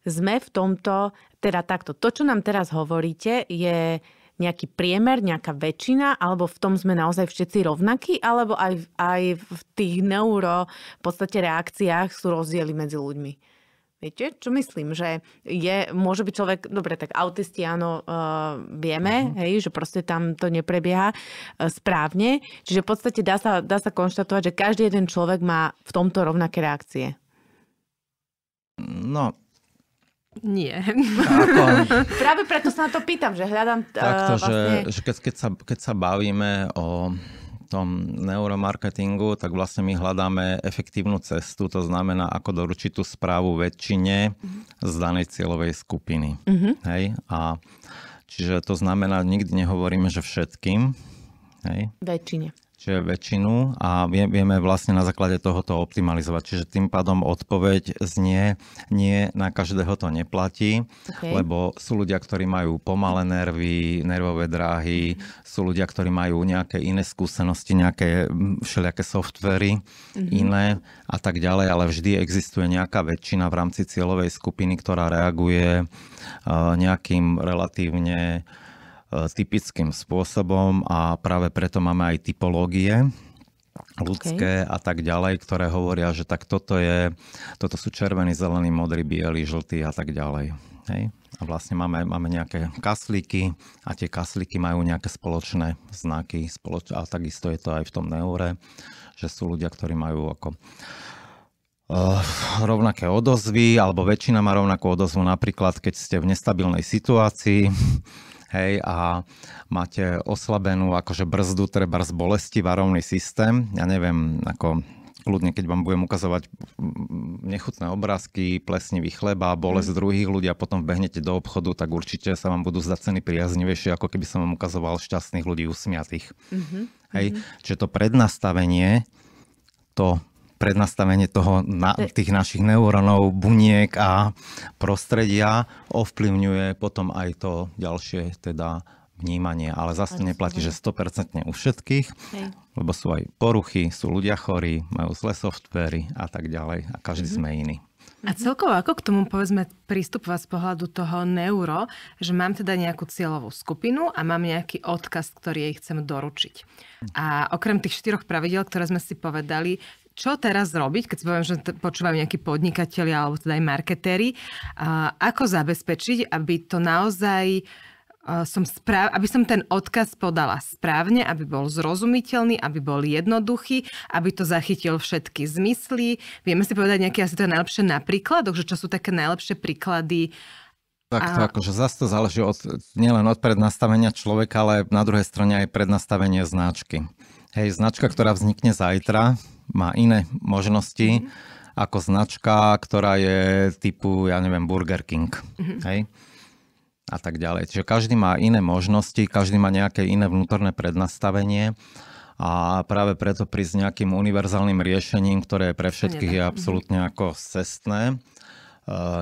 sme v tomto, teda takto, to, čo nám teraz hovoríte, je nejaký priemer, nejaká väčšina, alebo v tom sme naozaj všetci rovnakí, alebo aj, aj v tých neuro v podstate reakciách sú rozdiely medzi ľuďmi. Viete, čo myslím, že je, môže byť človek, dobre, tak autisti áno, uh, vieme, uh-huh. hej, že proste tam to neprebieha uh, správne. Čiže v podstate dá sa, dá sa konštatovať, že každý jeden človek má v tomto rovnaké reakcie. No, nie. Ako... Práve preto sa na to pýtam, že hľadám... E, Takto, vlastne... že, že keď, keď, sa, keď sa bavíme o tom neuromarketingu, tak vlastne my hľadáme efektívnu cestu, to znamená, ako doručiť tú správu väčšine z danej cieľovej skupiny. Mm-hmm. Hej? A čiže to znamená, nikdy nehovoríme, že všetkým. Hej? Väčšine čiže väčšinu a vieme vlastne na základe to optimalizovať. Čiže tým pádom odpoveď znie, nie, na každého to neplatí, okay. lebo sú ľudia, ktorí majú pomalé nervy, nervové dráhy, sú ľudia, ktorí majú nejaké iné skúsenosti, nejaké všelijaké softvery mm-hmm. iné a tak ďalej, ale vždy existuje nejaká väčšina v rámci cieľovej skupiny, ktorá reaguje e, nejakým relatívne typickým spôsobom a práve preto máme aj typológie ľudské okay. a tak ďalej, ktoré hovoria, že tak toto je, toto sú červený, zelený, modrý, biely, žltý a tak ďalej. Hej? A vlastne máme, máme nejaké kaslíky a tie kaslíky majú nejaké spoločné znaky spoloč- a takisto je to aj v tom neure, že sú ľudia, ktorí majú ako Uh, rovnaké odozvy, alebo väčšina má rovnakú odozvu, napríklad keď ste v nestabilnej situácii, hej, a máte oslabenú akože brzdu, treba z bolesti, varovný systém, ja neviem, ako kľudne, keď vám budem ukazovať mm, nechutné obrázky, plesnivý chleba, bolesť mm. druhých ľudí a potom behnete do obchodu, tak určite sa vám budú zdať ceny priaznivejšie, ako keby som vám ukazoval šťastných ľudí usmiatých. Mm-hmm. Hej? Mm-hmm. Čiže to prednastavenie, to prednastavenie toho, na, tých našich neurónov, buniek a prostredia ovplyvňuje potom aj to ďalšie teda vnímanie. Ale zase to neplatí, že 100% u všetkých, Hej. lebo sú aj poruchy, sú ľudia chorí, majú zlé softvery a tak ďalej a každý mm-hmm. sme iný. A celkovo ako k tomu povedzme prístup z pohľadu toho neuro, že mám teda nejakú cieľovú skupinu a mám nejaký odkaz, ktorý jej chcem doručiť. A okrem tých štyroch pravidel, ktoré sme si povedali, čo teraz robiť, keď poviem, že počúvajú nejakí podnikatelia alebo teda aj marketéri, ako zabezpečiť, aby to naozaj som správ, aby som ten odkaz podala správne, aby bol zrozumiteľný, aby bol jednoduchý, aby to zachytil všetky zmysly. Vieme si povedať nejaké asi to teda najlepšie na príkladoch, že čo sú také najlepšie príklady tak to a... akože zase to záleží od, nielen od prednastavenia človeka, ale na druhej strane aj prednastavenie značky. Hej, značka, ktorá vznikne zajtra, má iné možnosti mm. ako značka, ktorá je typu, ja neviem, Burger King. Mm. Hej? A tak ďalej. Čiže každý má iné možnosti, každý má nejaké iné vnútorné prednastavenie a práve preto prísť nejakým univerzálnym riešením, ktoré pre všetkých je absolútne mhm. ako cestné, e,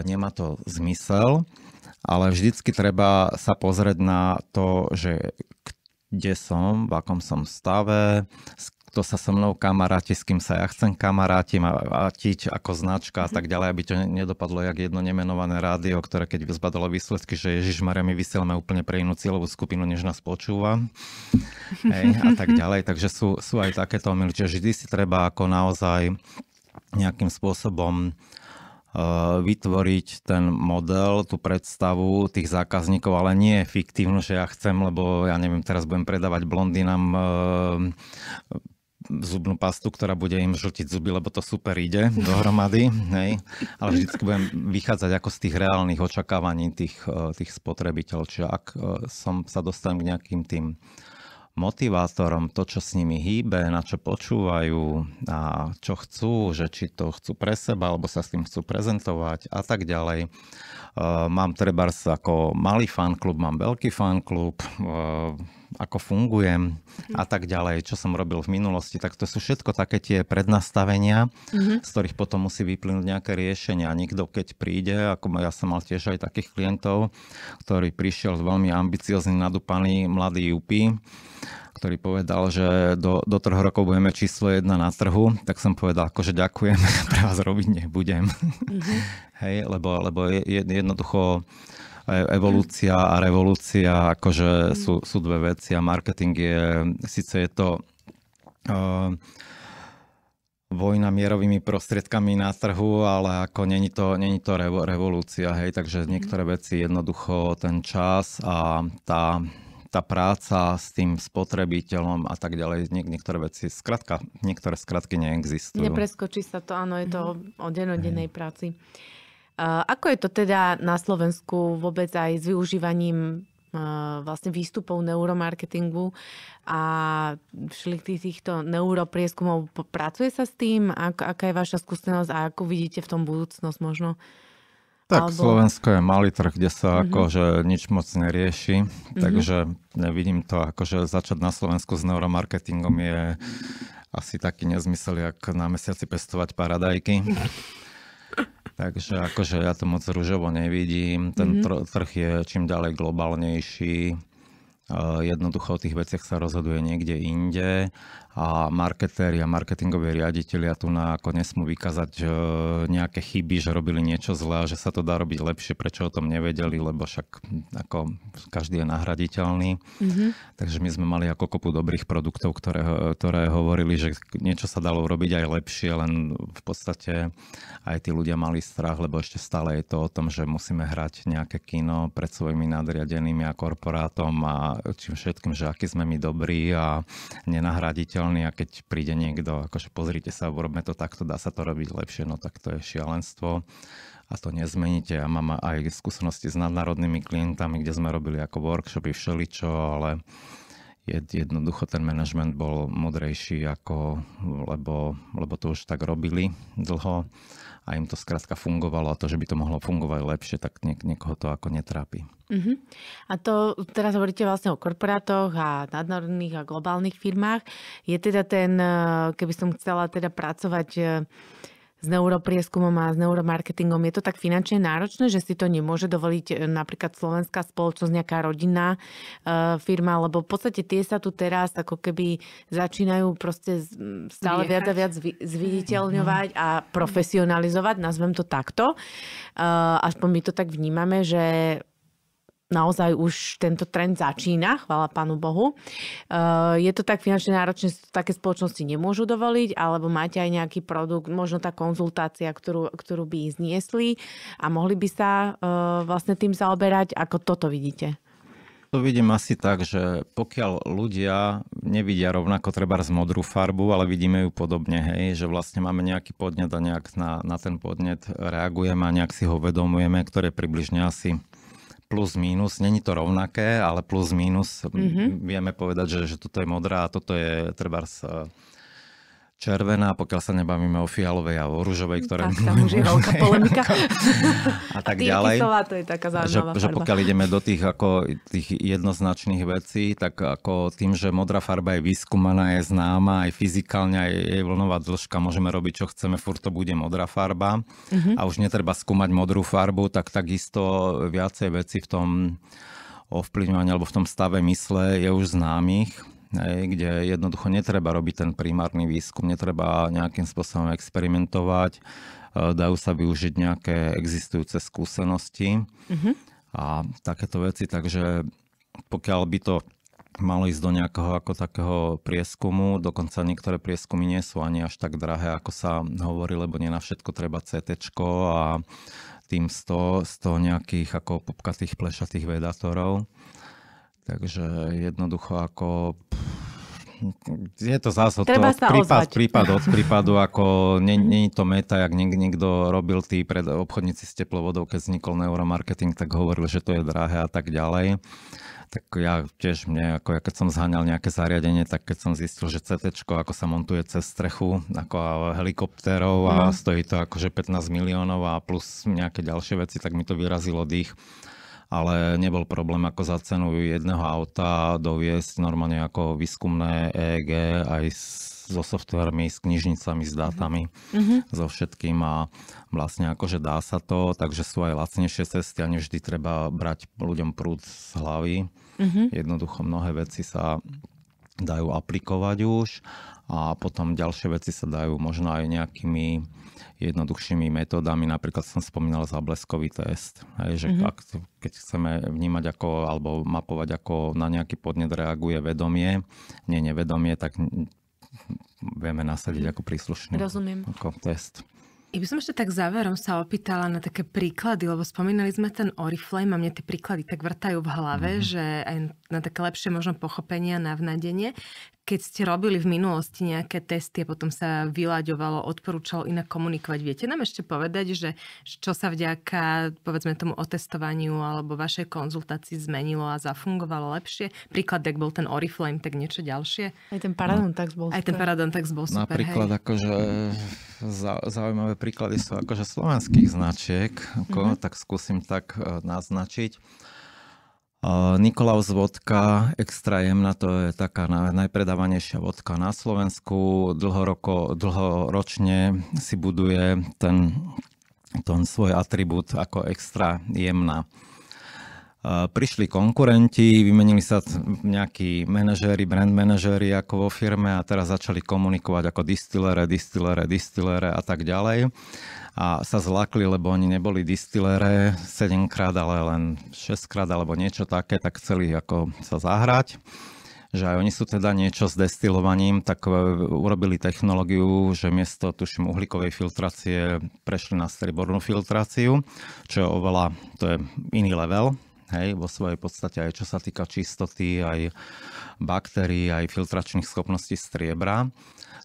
nemá to zmysel, ale vždycky treba sa pozrieť na to, že kde som, v akom som stave, s kto sa so mnou kamaráti, s kým sa ja chcem kamaráti a tiť ako značka a tak mhm. ďalej, aby to nedopadlo jak jedno nemenované rádio, ktoré keď vyzbadalo výsledky, že Ježiš Maria, my vysielame úplne pre inú cieľovú skupinu, než nás počúva Hej, a tak ďalej. Takže sú, sú aj takéto omily, Čiže vždy si treba ako naozaj nejakým spôsobom eh, vytvoriť ten model, tú predstavu tých zákazníkov, ale nie fiktívnu, že ja chcem, lebo ja neviem, teraz budem predávať blondínam eh, zubnú pastu, ktorá bude im žltiť zuby, lebo to super ide dohromady, hej. Ale vždycky budem vychádzať ako z tých reálnych očakávaní tých, e, tých spotrebiteľov. Čiže ak e, som sa dostanem k nejakým tým motivátorom, to, čo s nimi hýbe, na čo počúvajú a čo chcú, že či to chcú pre seba, alebo sa s tým chcú prezentovať a tak ďalej. E, mám trebárs ako malý fanklub, mám veľký fanklub, ako fungujem mm-hmm. a tak ďalej, čo som robil v minulosti, tak to sú všetko také tie prednastavenia, mm-hmm. z ktorých potom musí vyplynúť nejaké riešenia. Niekto, keď príde, ako ja som mal tiež aj takých klientov, ktorý prišiel veľmi ambiciozný, nadúpaný mladý UP, ktorý povedal, že do, do troch rokov budeme číslo jedna na trhu, tak som povedal, akože ďakujem, pre vás robiť nebudem. Mm-hmm. Hej, lebo, lebo je, jednoducho E, evolúcia a revolúcia akože mhm. sú, sú dve veci a marketing je, síce je to uh, vojna mierovými prostriedkami na trhu, ale ako není to, není to revolúcia, hej, takže mhm. niektoré veci jednoducho ten čas a tá, tá práca s tým spotrebiteľom a tak ďalej, Nie, niektoré veci, skratka, niektoré skratky neexistujú. Nepreskočí sa to, áno, je to mhm. o denodenej práci. Ako je to teda na Slovensku vôbec aj s využívaním e, vlastne výstupov neuromarketingu a všelijakých týchto neuroprieskumov. Pracuje sa s tým? Aká je vaša skúsenosť a ako vidíte v tom budúcnosť možno? Tak Alebo... Slovensko je malý trh, kde sa mm-hmm. akože nič moc nerieši, mm-hmm. takže nevidím to, akože začať na Slovensku s neuromarketingom je asi taký nezmysel, jak na mesiaci pestovať paradajky. Takže akože ja to moc rúžovo nevidím. Ten mm-hmm. trh je čím ďalej globálnejší. Eh, jednoducho o tých veciach sa rozhoduje niekde inde a marketéri a marketingoví a tu na ako nesmú vykázať e, nejaké chyby, že robili niečo zlé, že sa to dá robiť lepšie, prečo o tom nevedeli, lebo však hm, ako každý je nahraditeľný. Mm-hmm. Takže my sme mali ako kopu dobrých produktov, ktoré, e, ktoré hovorili, že niečo sa dalo robiť aj lepšie, len v podstate aj tí ľudia mali strach, lebo ešte stále je to o tom, že musíme hrať nejaké kino pred svojimi nadriadenými a korporátom a čím všetkým, že aký sme my dobrí a nenahraditeľní viditeľný a keď príde niekto, akože pozrite sa, urobme to takto, dá sa to robiť lepšie, no tak to je šialenstvo a to nezmeníte. Ja mám aj skúsenosti s nadnárodnými klientami, kde sme robili ako workshopy všeličo, ale jednoducho ten manažment bol modrejší, ako, lebo, lebo to už tak robili dlho a im to skrátka fungovalo a to, že by to mohlo fungovať lepšie, tak niek- niekoho to ako netrápi. Uh-huh. A to teraz hovoríte vlastne o korporátoch a nadnárodných a globálnych firmách. Je teda ten, eh, keby som chcela teda pracovať eh, s neuroprieskumom a s neuromarketingom, je to tak finančne náročné, že si to nemôže dovoliť e, napríklad slovenská spoločnosť, nejaká rodinná e, firma, lebo v podstate tie sa tu teraz ako keby začínajú proste stále viac a viac zviditeľňovať mhm. a profesionalizovať, nazvem to takto. E, Aspoň my to tak vnímame, že naozaj už tento trend začína, chvála Pánu Bohu. Eh, je to tak finančne náročné, že také spoločnosti nemôžu dovoliť, alebo máte aj nejaký produkt, možno tá konzultácia, ktorú, ktorú by ich zniesli a mohli by sa eh, vlastne tým zaoberať, ako toto vidíte? to vidím asi tak, že pokiaľ ľudia nevidia rovnako treba z modrú farbu, ale vidíme ju podobne, hej, že vlastne máme nejaký podnet a nejak na, na ten podnet reagujeme a nejak si ho vedomujeme, ktoré približne asi plus minus, není to rovnaké, ale plus minus mm-hmm. vieme povedať, že, že toto je modrá a toto je trebárs červená, pokiaľ sa nebavíme o fialovej a o rúžovej, ktoré... Tak, tam už je veľká polemika. a tak a ďalej. Kisová, to je taká že, farba. že pokiaľ ideme do tých, ako, tých jednoznačných vecí, tak ako tým, že modrá farba je vyskúmaná, je známa, aj fyzikálne, aj jej vlnová dĺžka, môžeme robiť, čo chceme, furt to bude modrá farba. Uh-huh. A už netreba skúmať modrú farbu, tak takisto viacej veci v tom ovplyvňovaní alebo v tom stave mysle je už známych kde jednoducho netreba robiť ten primárny výskum, netreba nejakým spôsobom experimentovať, e, dajú sa využiť nejaké existujúce skúsenosti mm-hmm. a takéto veci, takže pokiaľ by to malo ísť do nejakého ako takého prieskumu. Dokonca niektoré prieskumy nie sú ani až tak drahé, ako sa hovorí, lebo nie na všetko treba CT a tým 100, 100 nejakých ako popkatých plešatých vedátorov. Takže jednoducho ako je to zase od Treba toho, prípad, ozvať. prípad od prípadu, ako není to meta, jak niek, niekto robil tí pred obchodníci s teplovodou, keď vznikol neuromarketing, tak hovoril, že to je drahé a tak ďalej. Tak ja tiež mne, ako ja keď som zháňal nejaké zariadenie, tak keď som zistil, že CT, ako sa montuje cez strechu, ako helikopterov a mm. stojí to akože 15 miliónov a plus nejaké ďalšie veci, tak mi to vyrazilo dých ale nebol problém ako za cenu jedného auta doviesť normálne ako výskumné EEG aj so softvermi, s knižnicami, s mhm. dátami, uh-huh. so všetkým a vlastne akože dá sa to, takže sú aj lacnejšie cesty a nevždy treba brať ľuďom prúd z hlavy. Uh-huh. Jednoducho mnohé veci sa dajú aplikovať už a potom ďalšie veci sa dajú možno aj nejakými jednoduchšími metódami. Napríklad som spomínal zableskový test. Hej, že mm-hmm. ak, keď chceme vnímať ako, alebo mapovať, ako na nejaký podnet reaguje vedomie, nie nevedomie, tak vieme nasadiť mhm. ako príslušný Rozumiem. Ako test. Ja by som ešte tak záverom sa opýtala na také príklady, lebo spomínali sme ten Oriflame a mne tie príklady tak vrtajú v hlave, mm-hmm. že aj na také lepšie možno pochopenie a navnadenie. Keď ste robili v minulosti nejaké testy a potom sa vyľaďovalo, odporúčalo inak komunikovať, viete nám ešte povedať, že čo sa vďaka povedzme tomu otestovaniu alebo vašej konzultácii zmenilo a zafungovalo lepšie? Príklad, ak bol ten Oriflame, tak niečo ďalšie. Aj ten Paradon no. tak bol super. Aj ten paradon tak bol super, Napríklad hej. akože zaujímavé príklady sú akože slovenských značiek, ako, mm-hmm. tak skúsim tak eh, naznačiť. Nikolaus vodka, extra jemná, to je taká najpredávanejšia vodka na Slovensku. Dlhoroko, dlhoročne si buduje ten, ten svoj atribút ako extra jemná prišli konkurenti, vymenili sa nejakí manažéri, brand manažéri ako vo firme a teraz začali komunikovať ako distillere, distillere, distillere a tak ďalej. A sa zlakli, lebo oni neboli distillere 7 krát, ale len 6 krát alebo niečo také, tak chceli ako sa zahrať že aj oni sú teda niečo s destilovaním, tak e, urobili technológiu, že miesto, tuším, uhlíkovej filtrácie prešli na stribornú filtráciu, čo je oveľa, to je iný level, hej, vo svojej podstate aj čo sa týka čistoty, aj baktérií, aj filtračných schopností striebra.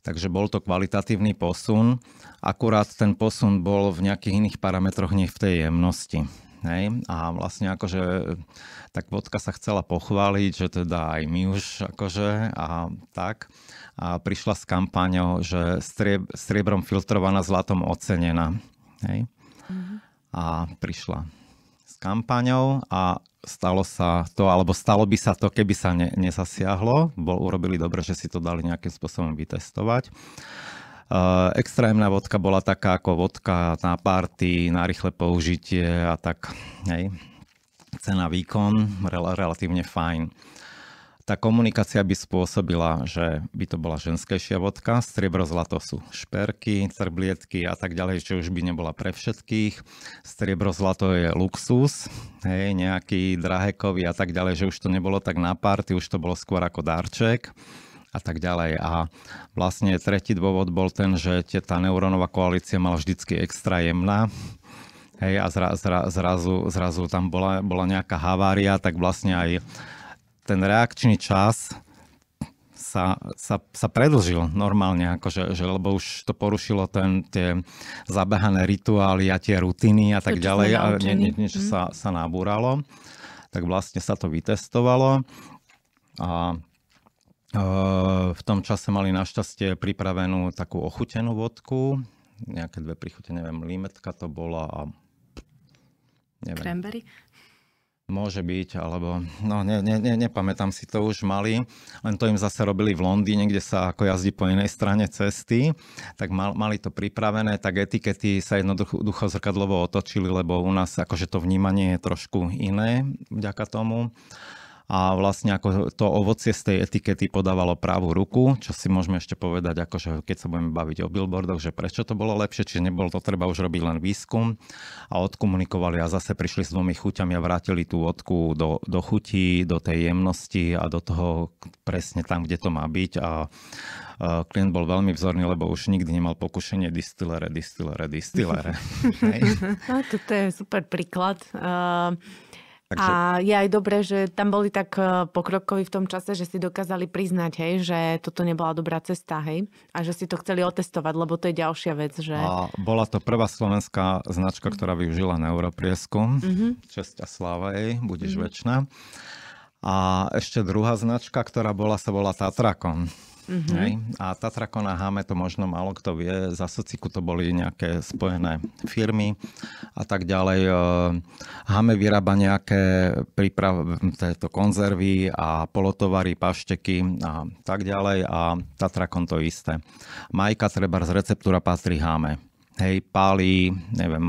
Takže bol to kvalitatívny posun, akurát ten posun bol v nejakých iných parametroch, nie v tej jemnosti. Hej? A vlastne akože tak vodka sa chcela pochváliť, že teda aj my už akože a tak. A prišla s kampaňou, že strieb, striebrom filtrovaná, zlatom ocenená. Hej? Mm-hmm. A prišla kampaňou a stalo sa to, alebo stalo by sa to, keby sa ne, nezasiahlo. Bol, urobili dobre, že si to dali nejakým spôsobom vytestovať. Uh, extrémna vodka bola taká ako vodka na party, na rýchle použitie a tak, hej, cena výkon, rel- relatívne fajn. Tá komunikácia by spôsobila, že by to bola ženskejšia vodka, striebro zlato sú šperky, cerblietky a tak ďalej, čo už by nebola pre všetkých. Striebro zlato je luxus, hej, nejaký drahekový a tak ďalej, že už to nebolo tak na party, už to bolo skôr ako darček a tak ďalej. A vlastne tretí dôvod bol ten, že tá neurónová koalícia mala vždycky extra jemná, Hej, a zra, zra, zrazu, zrazu tam bola, bola nejaká havária, tak vlastne aj ten reakčný čas sa, sa, sa predlžil normálne, akože, že, lebo už to porušilo ten, tie zabehané rituály a tie rutiny a tak to, ďalej a nie, nie, niečo mm. sa, sa nabúralo. Tak vlastne sa to vytestovalo a e, v tom čase mali našťastie pripravenú takú ochutenú vodku, nejaké dve prichute, neviem, limetka to bola a neviem. Cranberry? Môže byť, alebo no, ne, ne, ne, nepamätám si to už mali, len to im zase robili v Londýne, kde sa ako jazdí po inej strane cesty, tak mal, mali to pripravené, tak etikety sa jednoducho zrkadlovo otočili, lebo u nás akože to vnímanie je trošku iné vďaka tomu a vlastne ako to ovocie z tej etikety podávalo pravú ruku, čo si môžeme ešte povedať, akože keď sa budeme baviť o billboardoch, že prečo to bolo lepšie, či nebolo to treba už robiť len výskum a odkomunikovali a zase prišli s dvomi chuťami a vrátili tú vodku do, do chutí, do tej jemnosti a do toho presne tam, kde to má byť a klient bol veľmi vzorný, lebo už nikdy nemal pokušenie distillere, distillere, distillere. No, toto je super príklad. Uh... Takže... A je aj dobré, že tam boli tak e, pokrokoví v tom čase, že si dokázali priznať, hej, že toto nebola dobrá cesta, hej, a že si to chceli otestovať, lebo to je ďalšia vec, že... A bola to prvá slovenská značka, ktorá využila neuroprieskum, mm-hmm. česť a sláva jej, budeš mm-hmm. väčšina. A ešte druhá značka, ktorá bola, sa volá Tatrakon. Mm-hmm. Hej? A Tatrakon a Hame to možno málo kto vie. Za Sociku to boli nejaké spojené firmy a tak ďalej. E, Hame vyrába nejaké príprav, tieto konzervy a polotovary, pašteky a tak ďalej a Tatrakon to isté. Majka treba z receptúra patrí Hame. Hej, pálí, neviem,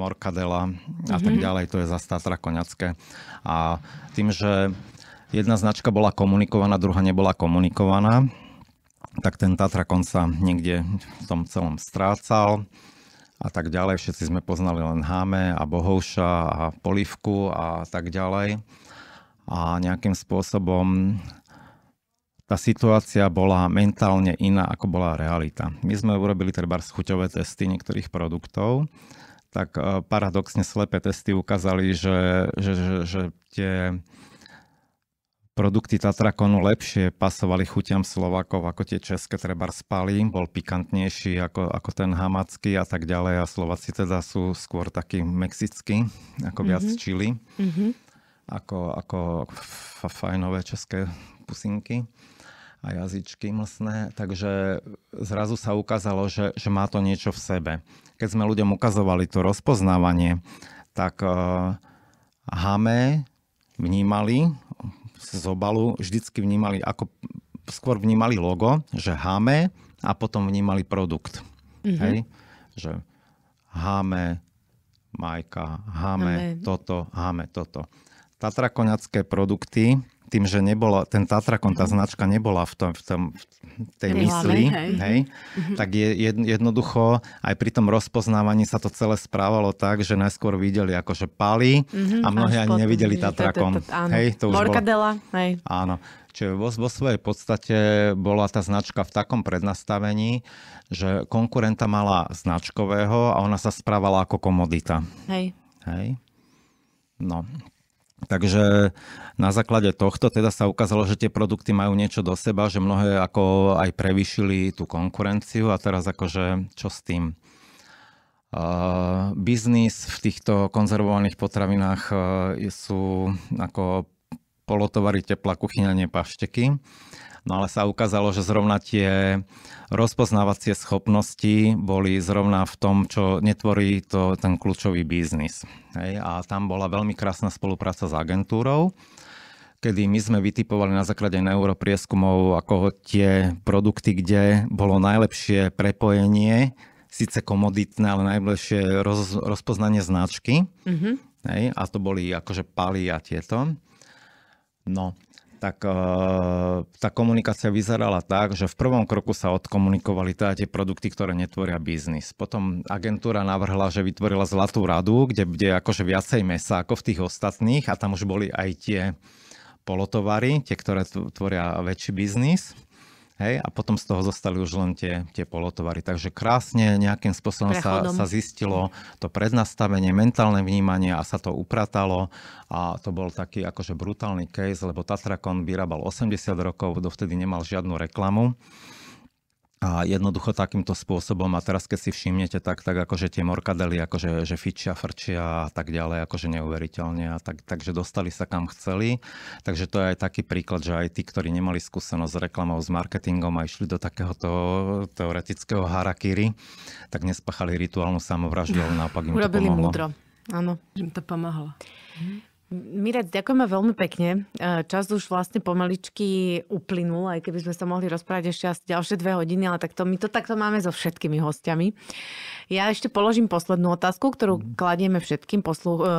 morkadela a mm-hmm. tak mhm. ďalej, to je zase Tatra A tým, že Jedna značka bola komunikovaná, druhá nebola komunikovaná. Tak ten Tatra sa niekde v tom celom strácal a tak ďalej. Všetci sme poznali len Háme a Bohovša a Polivku a tak ďalej. A nejakým spôsobom tá situácia bola mentálne iná, ako bola realita. My sme urobili treba chuťové testy niektorých produktov, tak eh, paradoxne slepé testy ukázali, že, že, že, že tie produkty Tatrakonu lepšie pasovali chuťam Slovakov ako tie české treba spali, bol pikantnejší ako, ako ten hamacký a tak ďalej a Slováci teda sú skôr takí mexickí, ako viac mm-hmm. čili, mm-hmm. ako, ako fajnové české pusinky a jazyčky mlsné, takže zrazu sa ukázalo, že, že má to niečo v sebe. Keď sme ľuďom ukazovali to rozpoznávanie, tak uh, hame vnímali, z obalu vždycky vnímali, ako skôr vnímali logo, že háme a potom vnímali produkt. Mm-hmm. Hej? Že háme, majka, háme, háme toto, háme toto. Tatrakoňacké produkty tým, že nebola, ten Tatrakon, tá mhm. značka nebola v, tom, v, tom, v tej Nehlame, mysli, hej. Hej, mm-hmm. tak je, jednoducho aj pri tom rozpoznávaní sa to celé správalo tak, že najskôr videli akože pali mm-hmm, a mnohí ani nevideli Tatrakon. Morkadela, hej. Áno. Čiže vo, vo svojej podstate bola tá značka v takom prednastavení, že konkurenta mala značkového a ona sa správala ako komodita. Hej. Hej. No, Takže na základe tohto teda sa ukázalo, že tie produkty majú niečo do seba, že mnohé ako aj prevyšili tú konkurenciu a teraz akože čo s tým? Uh, biznis v týchto konzervovaných potravinách uh, sú ako polotovary, tepla kuchyňa, nie pašteky. No ale sa ukázalo, že zrovna tie rozpoznávacie schopnosti boli zrovna v tom, čo netvorí to, ten kľúčový biznis. Hej? A tam bola veľmi krásna spolupráca s agentúrou, kedy my sme vytipovali na základe neuroprieskumov ako tie produkty, kde bolo najlepšie prepojenie, síce komoditné, ale najbližšie roz, rozpoznanie značky. Mm-hmm. Hej? A to boli akože paly a tieto. No tak eh, tá komunikácia vyzerala tak, že v prvom kroku sa odkomunikovali teda tie produkty, ktoré netvoria biznis. Potom agentúra navrhla, že vytvorila zlatú radu, kde bude akože viacej mesa ako v tých ostatných a tam už boli aj tie polotovary, tie, ktoré tvoria väčší biznis. Hej, a potom z toho zostali už len tie, tie polotovary. Takže krásne nejakým spôsobom sa, sa zistilo to prednastavenie, mentálne vnímanie a sa to upratalo. A to bol taký akože brutálny case, lebo Tatrakon vyrábal 80 rokov, dovtedy nemal žiadnu reklamu. A jednoducho takýmto spôsobom, a teraz keď si všimnete, tak, tak akože tie morkadely, akože že fičia, frčia a tak ďalej, akože neuveriteľne. A tak, takže dostali sa kam chceli. Takže to je aj taký príklad, že aj tí, ktorí nemali skúsenosť s reklamou, s marketingom a išli do takéhoto teoretického harakiri, tak nespáchali rituálnu samovraždu, ale naopak im Urobili to pomohlo. múdro. Áno, im to pomáhalo. Mhm. Mirac, ďakujeme veľmi pekne. E, čas už vlastne pomaličky uplynul, aj keby sme sa mohli rozprávať ešte asi ďalšie dve hodiny, ale takto, my to takto máme so všetkými hostiami. Ja ešte položím poslednú otázku, ktorú mhm. kladieme všetkým, poslu, e,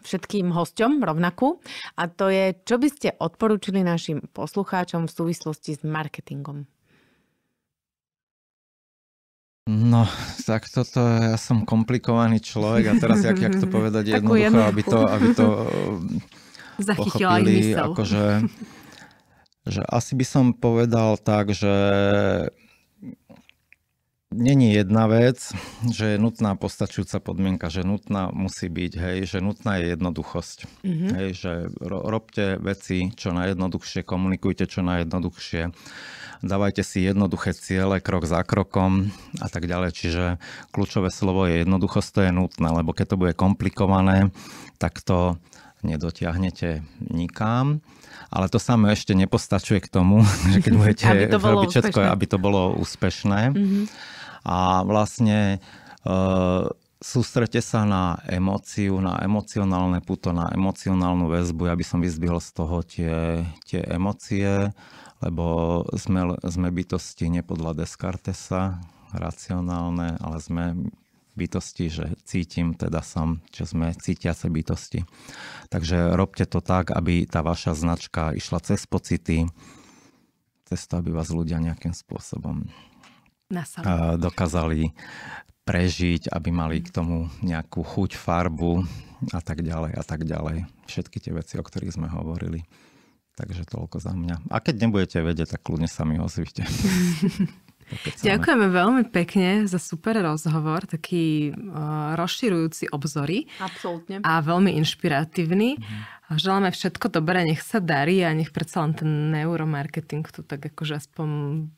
všetkým hostom rovnakú. A to je, čo by ste odporúčili našim poslucháčom v súvislosti s marketingom? No, tak toto, ja som komplikovaný človek a teraz, jak, jak to povedať jednoducho, aby to, aby to Zachytila pochopili, akože, že asi by som povedal tak, že není jedna vec, že je nutná postačujúca podmienka, že nutná musí byť, hej, že nutná je jednoduchosť. Mm-hmm. Hej, že ro- robte veci čo najjednoduchšie, komunikujte čo najjednoduchšie dávajte si jednoduché ciele, krok za krokom a tak ďalej. Čiže kľúčové slovo je jednoduchosť, to je nutné, lebo keď to bude komplikované, tak to nedotiahnete nikam. Ale to samé ešte nepostačuje k tomu, že keď budete aby to robiť všetko, úspešné. aby to bolo úspešné. Mm-hmm. A vlastne e, sústrete sa na emóciu, na emocionálne puto, na emocionálnu väzbu. Ja by som vyzbil z toho tie, tie emócie lebo sme, sme bytosti nepodľa Descartesa, racionálne, ale sme bytosti, že cítim, teda som, čo sme cítiace bytosti. Takže robte to tak, aby tá vaša značka išla cez pocity, cez to, aby vás ľudia nejakým spôsobom Nasal. dokázali prežiť, aby mali k tomu nejakú chuť, farbu a tak ďalej a tak ďalej. Všetky tie veci, o ktorých sme hovorili. Takže toľko za mňa. A keď nebudete vedieť, tak kľudne sa mi ozvite. Ďakujeme veľmi pekne za super rozhovor, taký uh, rozširujúci obzory. Absolutne. A veľmi inšpiratívny. Mm. A želáme všetko dobré, nech sa darí a nech predsa len ten neuromarketing tu tak akože aspoň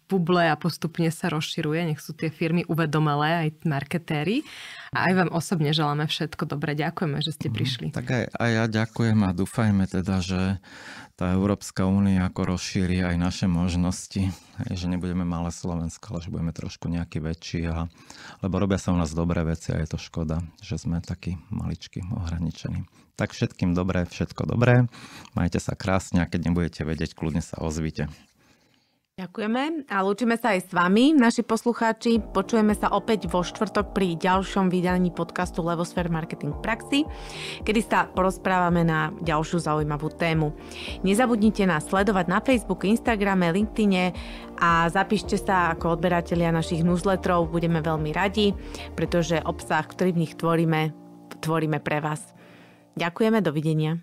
buble a postupne sa rozširuje, nech sú tie firmy uvedomelé, aj marketéri. A aj vám osobne želáme všetko dobré. Ďakujeme, že ste mhm. prišli. Tak aj, aj ja ďakujem a dúfajme teda, že tá Európska únia ako rozšíri aj naše možnosti. Aj, že nebudeme malé Slovensko, ale že budeme trošku nejaký väčší. A, lebo robia sa u nás dobré veci a je to škoda, že sme takí maličky ohraničení. Tak všetkým dobré, všetko dobré. Majte sa krásne a keď nebudete vedieť, kľudne sa ozvite. Ďakujeme a lúčime sa aj s vami, naši poslucháči. Počujeme sa opäť vo štvrtok pri ďalšom vydaní podcastu Levosfér Marketing Praxi, kedy sa porozprávame na ďalšiu zaujímavú tému. Nezabudnite nás sledovať na Facebooku, Instagrame, LinkedIne a zapíšte sa ako odberatelia našich newsletterov. Budeme veľmi radi, pretože obsah, ktorý v nich tvoríme, tvoríme pre vás. Ďakujeme, dovidenia.